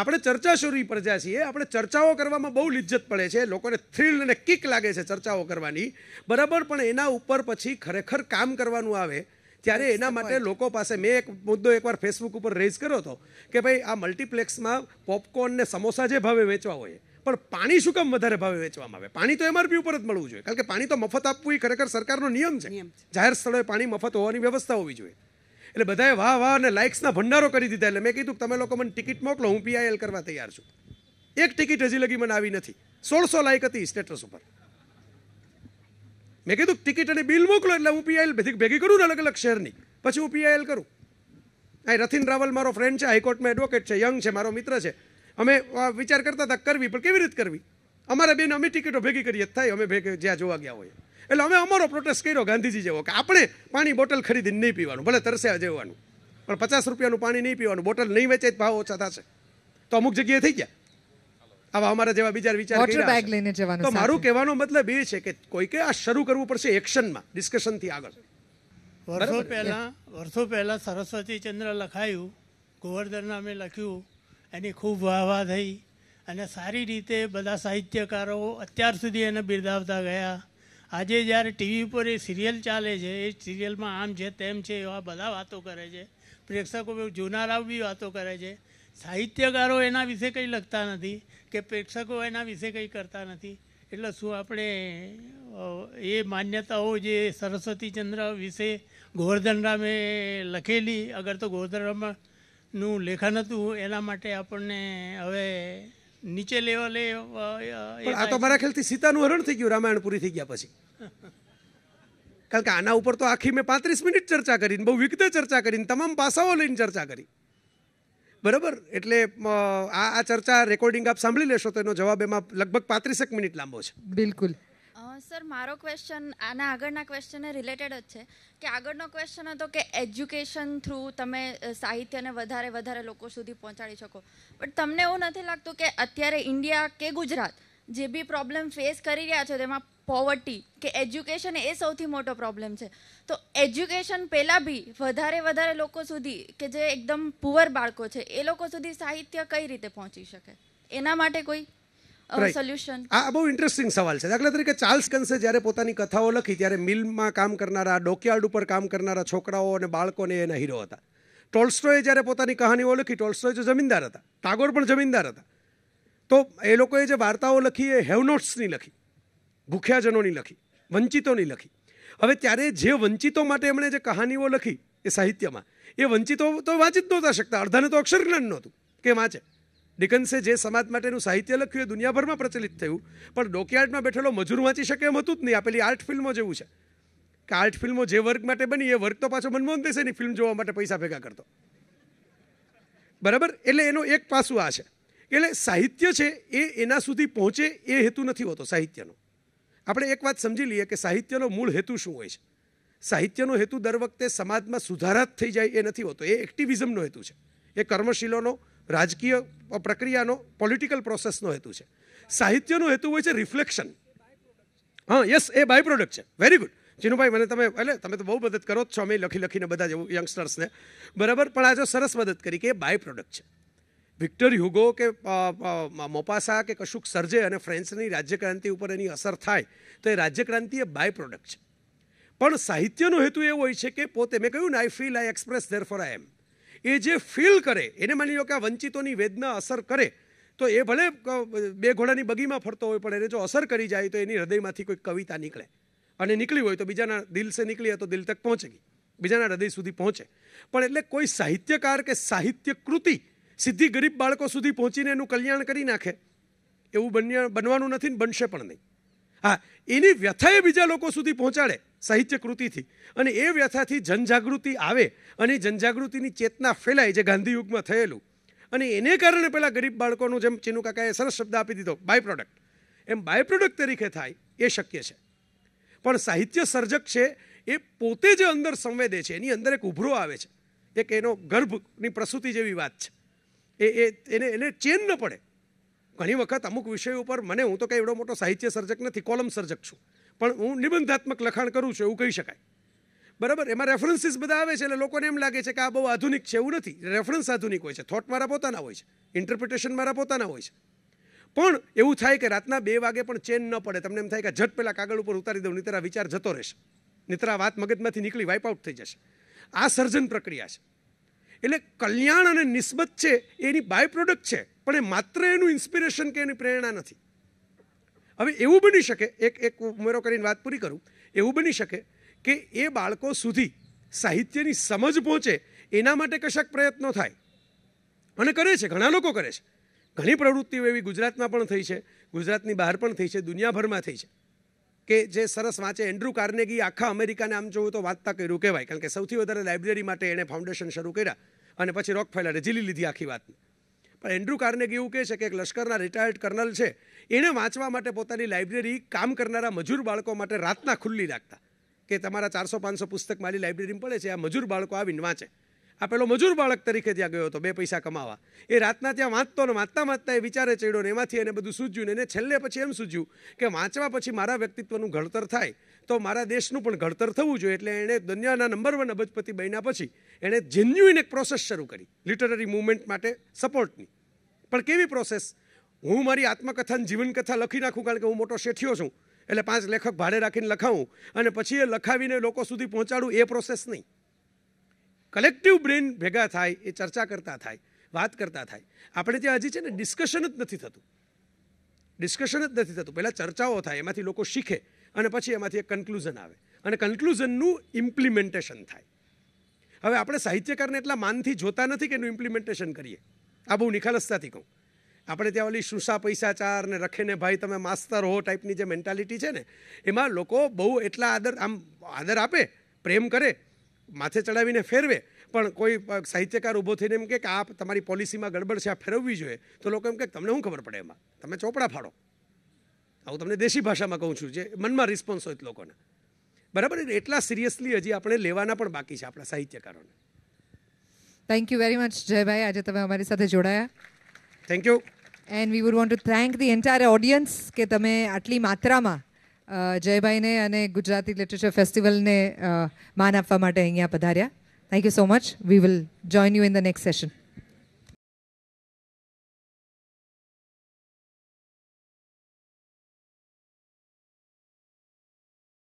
Speaker 2: આપણે ચર્ચા ચર્ચાશુરી પ્રજા છીએ આપણે ચર્ચાઓ કરવામાં બહુ લિજ્જત પડે છે લોકોને થ્રિલ અને કિક લાગે છે ચર્ચાઓ કરવાની બરાબર પણ એના ઉપર પછી ખરેખર કામ કરવાનું આવે ત્યારે એના માટે લોકો પાસે મેં એક મુદ્દો એકવાર ફેસબુક ઉપર રેઝ કર્યો હતો કે ભાઈ આ મલ્ટીપ્લેક્સમાં પોપકોર્ન ને સમોસા જે ભાવે વેચવા હોય પણ પાણી શું કામ વધારે ભાવે વેચવામાં આવે પાણી તો એમઆરપી ઉપર જ મળવું જોઈએ કારણ કે પાણી તો મફત આપવું એ ખરેખર સરકારનો નિયમ છે જાહેર સ્થળોએ પાણી મફત હોવાની વ્યવસ્થા હોવી જોઈએ એટલે બધાએ વાહ વાહ અને લાઇક્સના ભંડારો કરી દીધા એટલે મેં કીધું તમે લોકો મને ટિકિટ મોકલો હું પીઆઈએલ કરવા તૈયાર છું એક ટિકિટ હજી લગી મને આવી નથી સોળસો લાઇક હતી સ્ટેટસ ઉપર મેં કીધું ટિકિટ અને બિલ મોકલો એટલે હું પીઆઈએલ બધી ભેગી કરું ને અલગ અલગ શહેરની પછી હું પીઆઈએલ કરું અહીં રથિન રાવલ મારો ફ્રેન્ડ છે હાઈકોર્ટમાં એડવોકેટ છે યંગ છે મારો મિત્ર છે અમે વિચાર કરતા હતા કરવી પણ કેવી રીતે કરવી અમારે બેન અમે ટિકિટો ભેગી કરીએ થાય અમે ભેગે જ્યાં જોવા ગયા હોય એટલે અમે અમારો પ્રોટેસ્ટ કર્યો ગાંધીજી જેવો કે આપણે પાણી બોટલ ખરીદીને નહીં પીવાનું ભલે તરસે જવાનું પણ પચાસ રૂપિયાનું પાણી નહીં પીવાનું બોટલ નહીં વેચાય ભાવ ઓછા થશે તો અમુક જગ્યાએ થઈ ગયા આવા અમારા જેવા બીજા વિચાર તો મારું કહેવાનો મતલબ એ છે કે કોઈકે આ શરૂ કરવું પડશે એક્શનમાં ડિસ્કશનથી આગળ વર્ષો પહેલાં વર્ષો પહેલાં સરસ્વતી ચંદ્ર લખાયું ગોવર્ધન નામે લખ્યું એની ખૂબ વાહવાહ થઈ અને સારી રીતે બધા સાહિત્યકારો અત્યાર સુધી એને બિરદાવતા ગયા આજે જ્યારે ટીવી ઉપર એ સિરિયલ ચાલે છે એ સિરિયલમાં આમ છે તેમ છે એવા બધા વાતો કરે છે પ્રેક્ષકો જોનારાઓ બી વાતો કરે છે સાહિત્યકારો એના વિશે કંઈ લખતા નથી કે પ્રેક્ષકો એના વિશે કંઈ કરતા નથી એટલે શું આપણે એ માન્યતાઓ જે સરસ્વતીચંદ્ર વિશે ગોવર્ધનરામે લખેલી અગર તો ગોવર્ધનરામનું લેખન હતું એના માટે આપણને હવે નીચે
Speaker 3: લેવલે આ તો મારા
Speaker 2: ખ્યાલથી સીતાનું હરણ થઈ ગયું રામાયણ પૂરી થઈ ગયા પછી કારણ કે આના ઉપર તો આખી મેં પાંત્રીસ મિનિટ ચર્ચા કરીને બહુ વિગતે ચર્ચા કરીને તમામ પાસાઓ લઈને ચર્ચા કરી બરાબર એટલે આ ચર્ચા રેકોર્ડિંગ આપ સાંભળી લેશો તો એનો જવાબ એમાં લગભગ પાંત્રીસેક મિનિટ લાંબો છે બિલકુલ સર મારો ક્વેશ્ચન આના આગળના ક્વેશ્ચનને રિલેટેડ જ છે કે આગળનો ક્વેશ્ચન હતો કે એજ્યુકેશન થ્રુ તમે સાહિત્યને વધારે વધારે લોકો સુધી પહોંચાડી શકો બટ તમને એવું નથી લાગતું કે અત્યારે ઇન્ડિયા કે ગુજરાત જે બી પ્રોબ્લેમ ફેસ કરી રહ્યા છે તેમાં પોવર્ટી કે એજ્યુકેશન એ સૌથી મોટો પ્રોબ્લેમ છે તો એજ્યુકેશન પહેલાં બી વધારે વધારે લોકો
Speaker 3: સુધી કે જે એકદમ પુઅર બાળકો છે એ લોકો સુધી સાહિત્ય કઈ રીતે પહોંચી શકે એના માટે કોઈ સોલ્યુશન આ
Speaker 2: બહુ ઇન્ટરેસ્ટિંગ સવાલ છે દાખલા તરીકે ચાર્લ્સ કન્સે જ્યારે પોતાની કથાઓ લખી ત્યારે મિલમાં કામ કરનારા ડોકયાર્ડ ઉપર કામ કરનારા છોકરાઓ અને બાળકોને એના હીરો હતા ટોલ્સ્ટોએ જ્યારે પોતાની કહાનીઓ લખી ટોલ્સ્ટોય જો જમીનદાર હતા ટાગોર પણ જમીનદાર હતા તો એ લોકોએ જે વાર્તાઓ લખી એ હેવનોટ્સની લખી ભૂખ્યાજનોની લખી વંચિતોની લખી હવે ત્યારે જે વંચિતો માટે એમણે જે કહાનીઓ લખી એ સાહિત્યમાં એ વંચિતો તો વાંચી જ નહોતા શકતા અડધાને તો અક્ષર જ્ઞાન નહોતું કે વાંચે ડિકન્સે જે સમાજ માટેનું સાહિત્ય લખ્યું એ દુનિયાભરમાં પ્રચલિત થયું પણ ડોકયાર્ડમાં બેઠેલો મજૂર વાંચી શકે એમ હતું જ નહીં આપેલી આર્ટ ફિલ્મો જેવું છે કે આર્ટ ફિલ્મો જે વર્ગ માટે બની એ વર્ગ તો પાછો મનમોહન દેસાઈની ફિલ્મ જોવા માટે પૈસા ભેગા કરતો બરાબર એટલે એનો એક પાસું આ છે એટલે સાહિત્ય છે એ એના સુધી પહોંચે એ હેતુ નથી હોતો સાહિત્યનો આપણે એક વાત સમજી લઈએ કે સાહિત્યનો મૂળ હેતુ શું હોય છે સાહિત્યનો હેતુ દર વખતે સમાજમાં સુધારા જ થઈ જાય એ નથી હોતો એ એક્ટિવિઝમનો હેતુ છે એ કર્મશીલોનો રાજકીય પ્રક્રિયાનો પોલિટિકલ પ્રોસેસનો હેતુ છે સાહિત્યનો હેતુ હોય છે રિફ્લેક્શન હા યસ એ બાય પ્રોડક્ટ છે વેરી ગુડ ચિનુભાઈ મને તમે એટલે તમે તો બહુ મદદ કરો જ છો અમે લખી લખીને બધા જેવું યંગસ્ટર્સને બરાબર પણ આ સરસ મદદ કરી કે બાય પ્રોડક્ટ છે વિક્ટર હ્યુગો કે મોપાસા કે કશુંક સર્જે અને ફ્રેન્ચની રાજ્યક્રાંતિ ઉપર એની અસર થાય તો એ રાજ્યક્રાંતિ એ બાય પ્રોડક્ટ છે પણ સાહિત્યનો હેતુ એવો હોય છે કે પોતે મેં કહ્યું ને I feel I express therefore I am એ જે ફીલ કરે એને માની લો કે આ વંચિતોની વેદના અસર કરે તો એ ભલે બે ઘોડાની બગીમાં ફરતો હોય પણ એને જો અસર કરી જાય તો એની હૃદયમાંથી કોઈ કવિતા નીકળે અને નીકળી હોય તો બીજાના દિલ સે નીકળી તો દિલ તક પહોંચેગી બીજાના હૃદય સુધી પહોંચે પણ એટલે કોઈ સાહિત્યકાર કે સાહિત્ય કૃતિ સીધી ગરીબ બાળકો સુધી પહોંચીને એનું કલ્યાણ કરી નાખે એવું બન્યા બનવાનું નથી ને બનશે પણ નહીં હા એની વ્યથા એ બીજા લોકો સુધી પહોંચાડે સાહિત્ય કૃતિથી અને એ વ્યથાથી જનજાગૃતિ આવે અને જનજાગૃતિની ચેતના ફેલાય જે ગાંધી યુગમાં થયેલું અને એને કારણે પેલા ગરીબ બાળકોનું જેમ ચીનુ કાકાએ સરસ શબ્દ આપી દીધો બાય પ્રોડક્ટ એમ બાય પ્રોડક્ટ તરીકે થાય એ શક્ય છે પણ સાહિત્ય સર્જક છે એ પોતે જે અંદર સંવેદે છે એની અંદર એક ઉભરો આવે છે એક એનો ગર્ભની પ્રસૂતિ જેવી વાત છે એ એ એને એને ચેન ન પડે ઘણી વખત અમુક વિષયો ઉપર મને હું તો કંઈ એવડો મોટો સાહિત્ય સર્જક નથી કોલમ સર્જક છું પણ હું નિબંધાત્મક લખાણ કરું છું એવું કહી શકાય બરાબર એમાં રેફરન્સીસ બધા આવે છે એટલે લોકોને એમ લાગે છે કે આ બહુ આધુનિક છે એવું નથી રેફરન્સ આધુનિક હોય છે થોટ મારા પોતાના હોય છે ઇન્ટરપ્રિટેશન મારા પોતાના હોય છે પણ એવું થાય કે રાતના બે વાગે પણ ચેન ન પડે તમને એમ થાય કે ઝટ પહેલાં કાગળ ઉપર ઉતારી દઉં નીતરા વિચાર જતો રહેશે નીતરા વાત મગજમાંથી નીકળી વાઇપ આઉટ થઈ જશે આ સર્જન પ્રક્રિયા છે એટલે કલ્યાણ અને નિસ્બત છે એની બાય પ્રોડક્ટ છે પણ એ માત્ર એનું ઇન્સ્પિરેશન કે એની પ્રેરણા નથી હવે એવું બની શકે એક એક ઉમેરો કરીને વાત પૂરી કરું એવું બની શકે કે એ બાળકો સુધી સાહિત્યની સમજ પહોંચે એના માટે કશાક પ્રયત્નો થાય અને કરે છે ઘણા લોકો કરે છે ઘણી પ્રવૃત્તિઓ એવી ગુજરાતમાં પણ થઈ છે ગુજરાતની બહાર પણ થઈ છે દુનિયાભરમાં થઈ છે કે જે સરસ વાંચે એન્ડ્રુ કાર્નેગી આખા અમેરિકાને આમ જોયું તો વાંચતા કર્યું કહેવાય કારણ કે સૌથી વધારે લાઇબ્રેરી માટે એણે ફાઉન્ડેશન શરૂ કર્યા અને પછી રોક રોકફેલરે ઝીલી લીધી આખી વાતને પણ એન્ડ્રુ કાર્નેગી એવું કહે છે કે એક લશ્કરના રિટાયર્ડ કર્નલ છે એણે વાંચવા માટે પોતાની લાઇબ્રેરી કામ કરનારા મજૂર બાળકો માટે રાતના ખુલ્લી રાખતા કે તમારા ચારસો પાંચસો પુસ્તક મારી લાઇબ્રેરીમાં પડે છે આ મજૂર બાળકો આવીને વાંચે આ પેલો મજૂર બાળક તરીકે ત્યાં ગયો હતો બે પૈસા કમાવા એ રાતના ત્યાં વાંચતો ને વાંચતા વાંચતા એ વિચારે ચડ્યો ને એમાંથી એને બધું સૂજ્યું ને એને છેલ્લે પછી એમ સૂજ્યું કે વાંચવા પછી મારા વ્યક્તિત્વનું ઘડતર થાય તો મારા દેશનું પણ ઘડતર થવું જોઈએ એટલે એણે દુનિયાના નંબર વન અબજપતિ બન્યા પછી એણે જેન્યુઇન એક પ્રોસેસ શરૂ કરી લિટરરી મુવમેન્ટ માટે સપોર્ટની પણ કેવી પ્રોસેસ હું મારી આત્મકથાની જીવનકથા લખી નાખું કારણ કે હું મોટો શેઠિયો છું એટલે પાંચ લેખક ભાડે રાખીને લખાવું અને પછી એ લખાવીને લોકો સુધી પહોંચાડું એ પ્રોસેસ નહીં કલેક્ટિવ બ્રેન ભેગા થાય એ ચર્ચા કરતા થાય વાત કરતા થાય આપણે ત્યાં હજી છે ને ડિસ્કશન જ નથી થતું ડિસ્કશન જ નથી થતું પહેલાં ચર્ચાઓ થાય એમાંથી લોકો શીખે અને પછી એમાંથી એક કન્ક્લુઝન આવે અને કન્ક્લુઝનનું ઇમ્પ્લિમેન્ટેશન થાય હવે આપણે સાહિત્યકારને એટલા માનથી જોતા નથી કે એનું ઇમ્પ્લિમેન્ટેશન કરીએ આ બહુ નિખાલસતાથી કહું આપણે ત્યાં ઓલી શુસા પૈસા ચાર ને રખે ભાઈ તમે માસ્તર હો ટાઈપની જે મેન્ટાલિટી છે ને એમાં લોકો બહુ એટલા આદર આમ આદર આપે પ્રેમ કરે માથે ચડાવીને ફેરવે પણ કોઈ સાહિત્યકાર ઊભો થઈને એમ કે આ તમારી પોલિસીમાં ગડબડ છે આ ફેરવવી જોઈએ તો લોકો એમ કે તમને શું ખબર પડે એમાં તમે ચોપડા ફાડો આવું તમને દેશી ભાષામાં કહું છું જે મનમાં રિસ્પોન્સ હોય લોકોને બરાબર એટલા સિરિયસલી હજી આપણે લેવાના પણ બાકી છે આપણા સાહિત્યકારોને
Speaker 1: thank you very much Jaybhai આજે તમે અમારી સાથે જોડાયા thank you and we would want to thank the entire audience કે તમે આટલી માત્રામાં જયભાઈને અને ગુજરાતી લિટરેચર ફેસ્ટિવલને માન આપવા માટે અહીંયા પધાર્યા thank you so much we will join you in the next session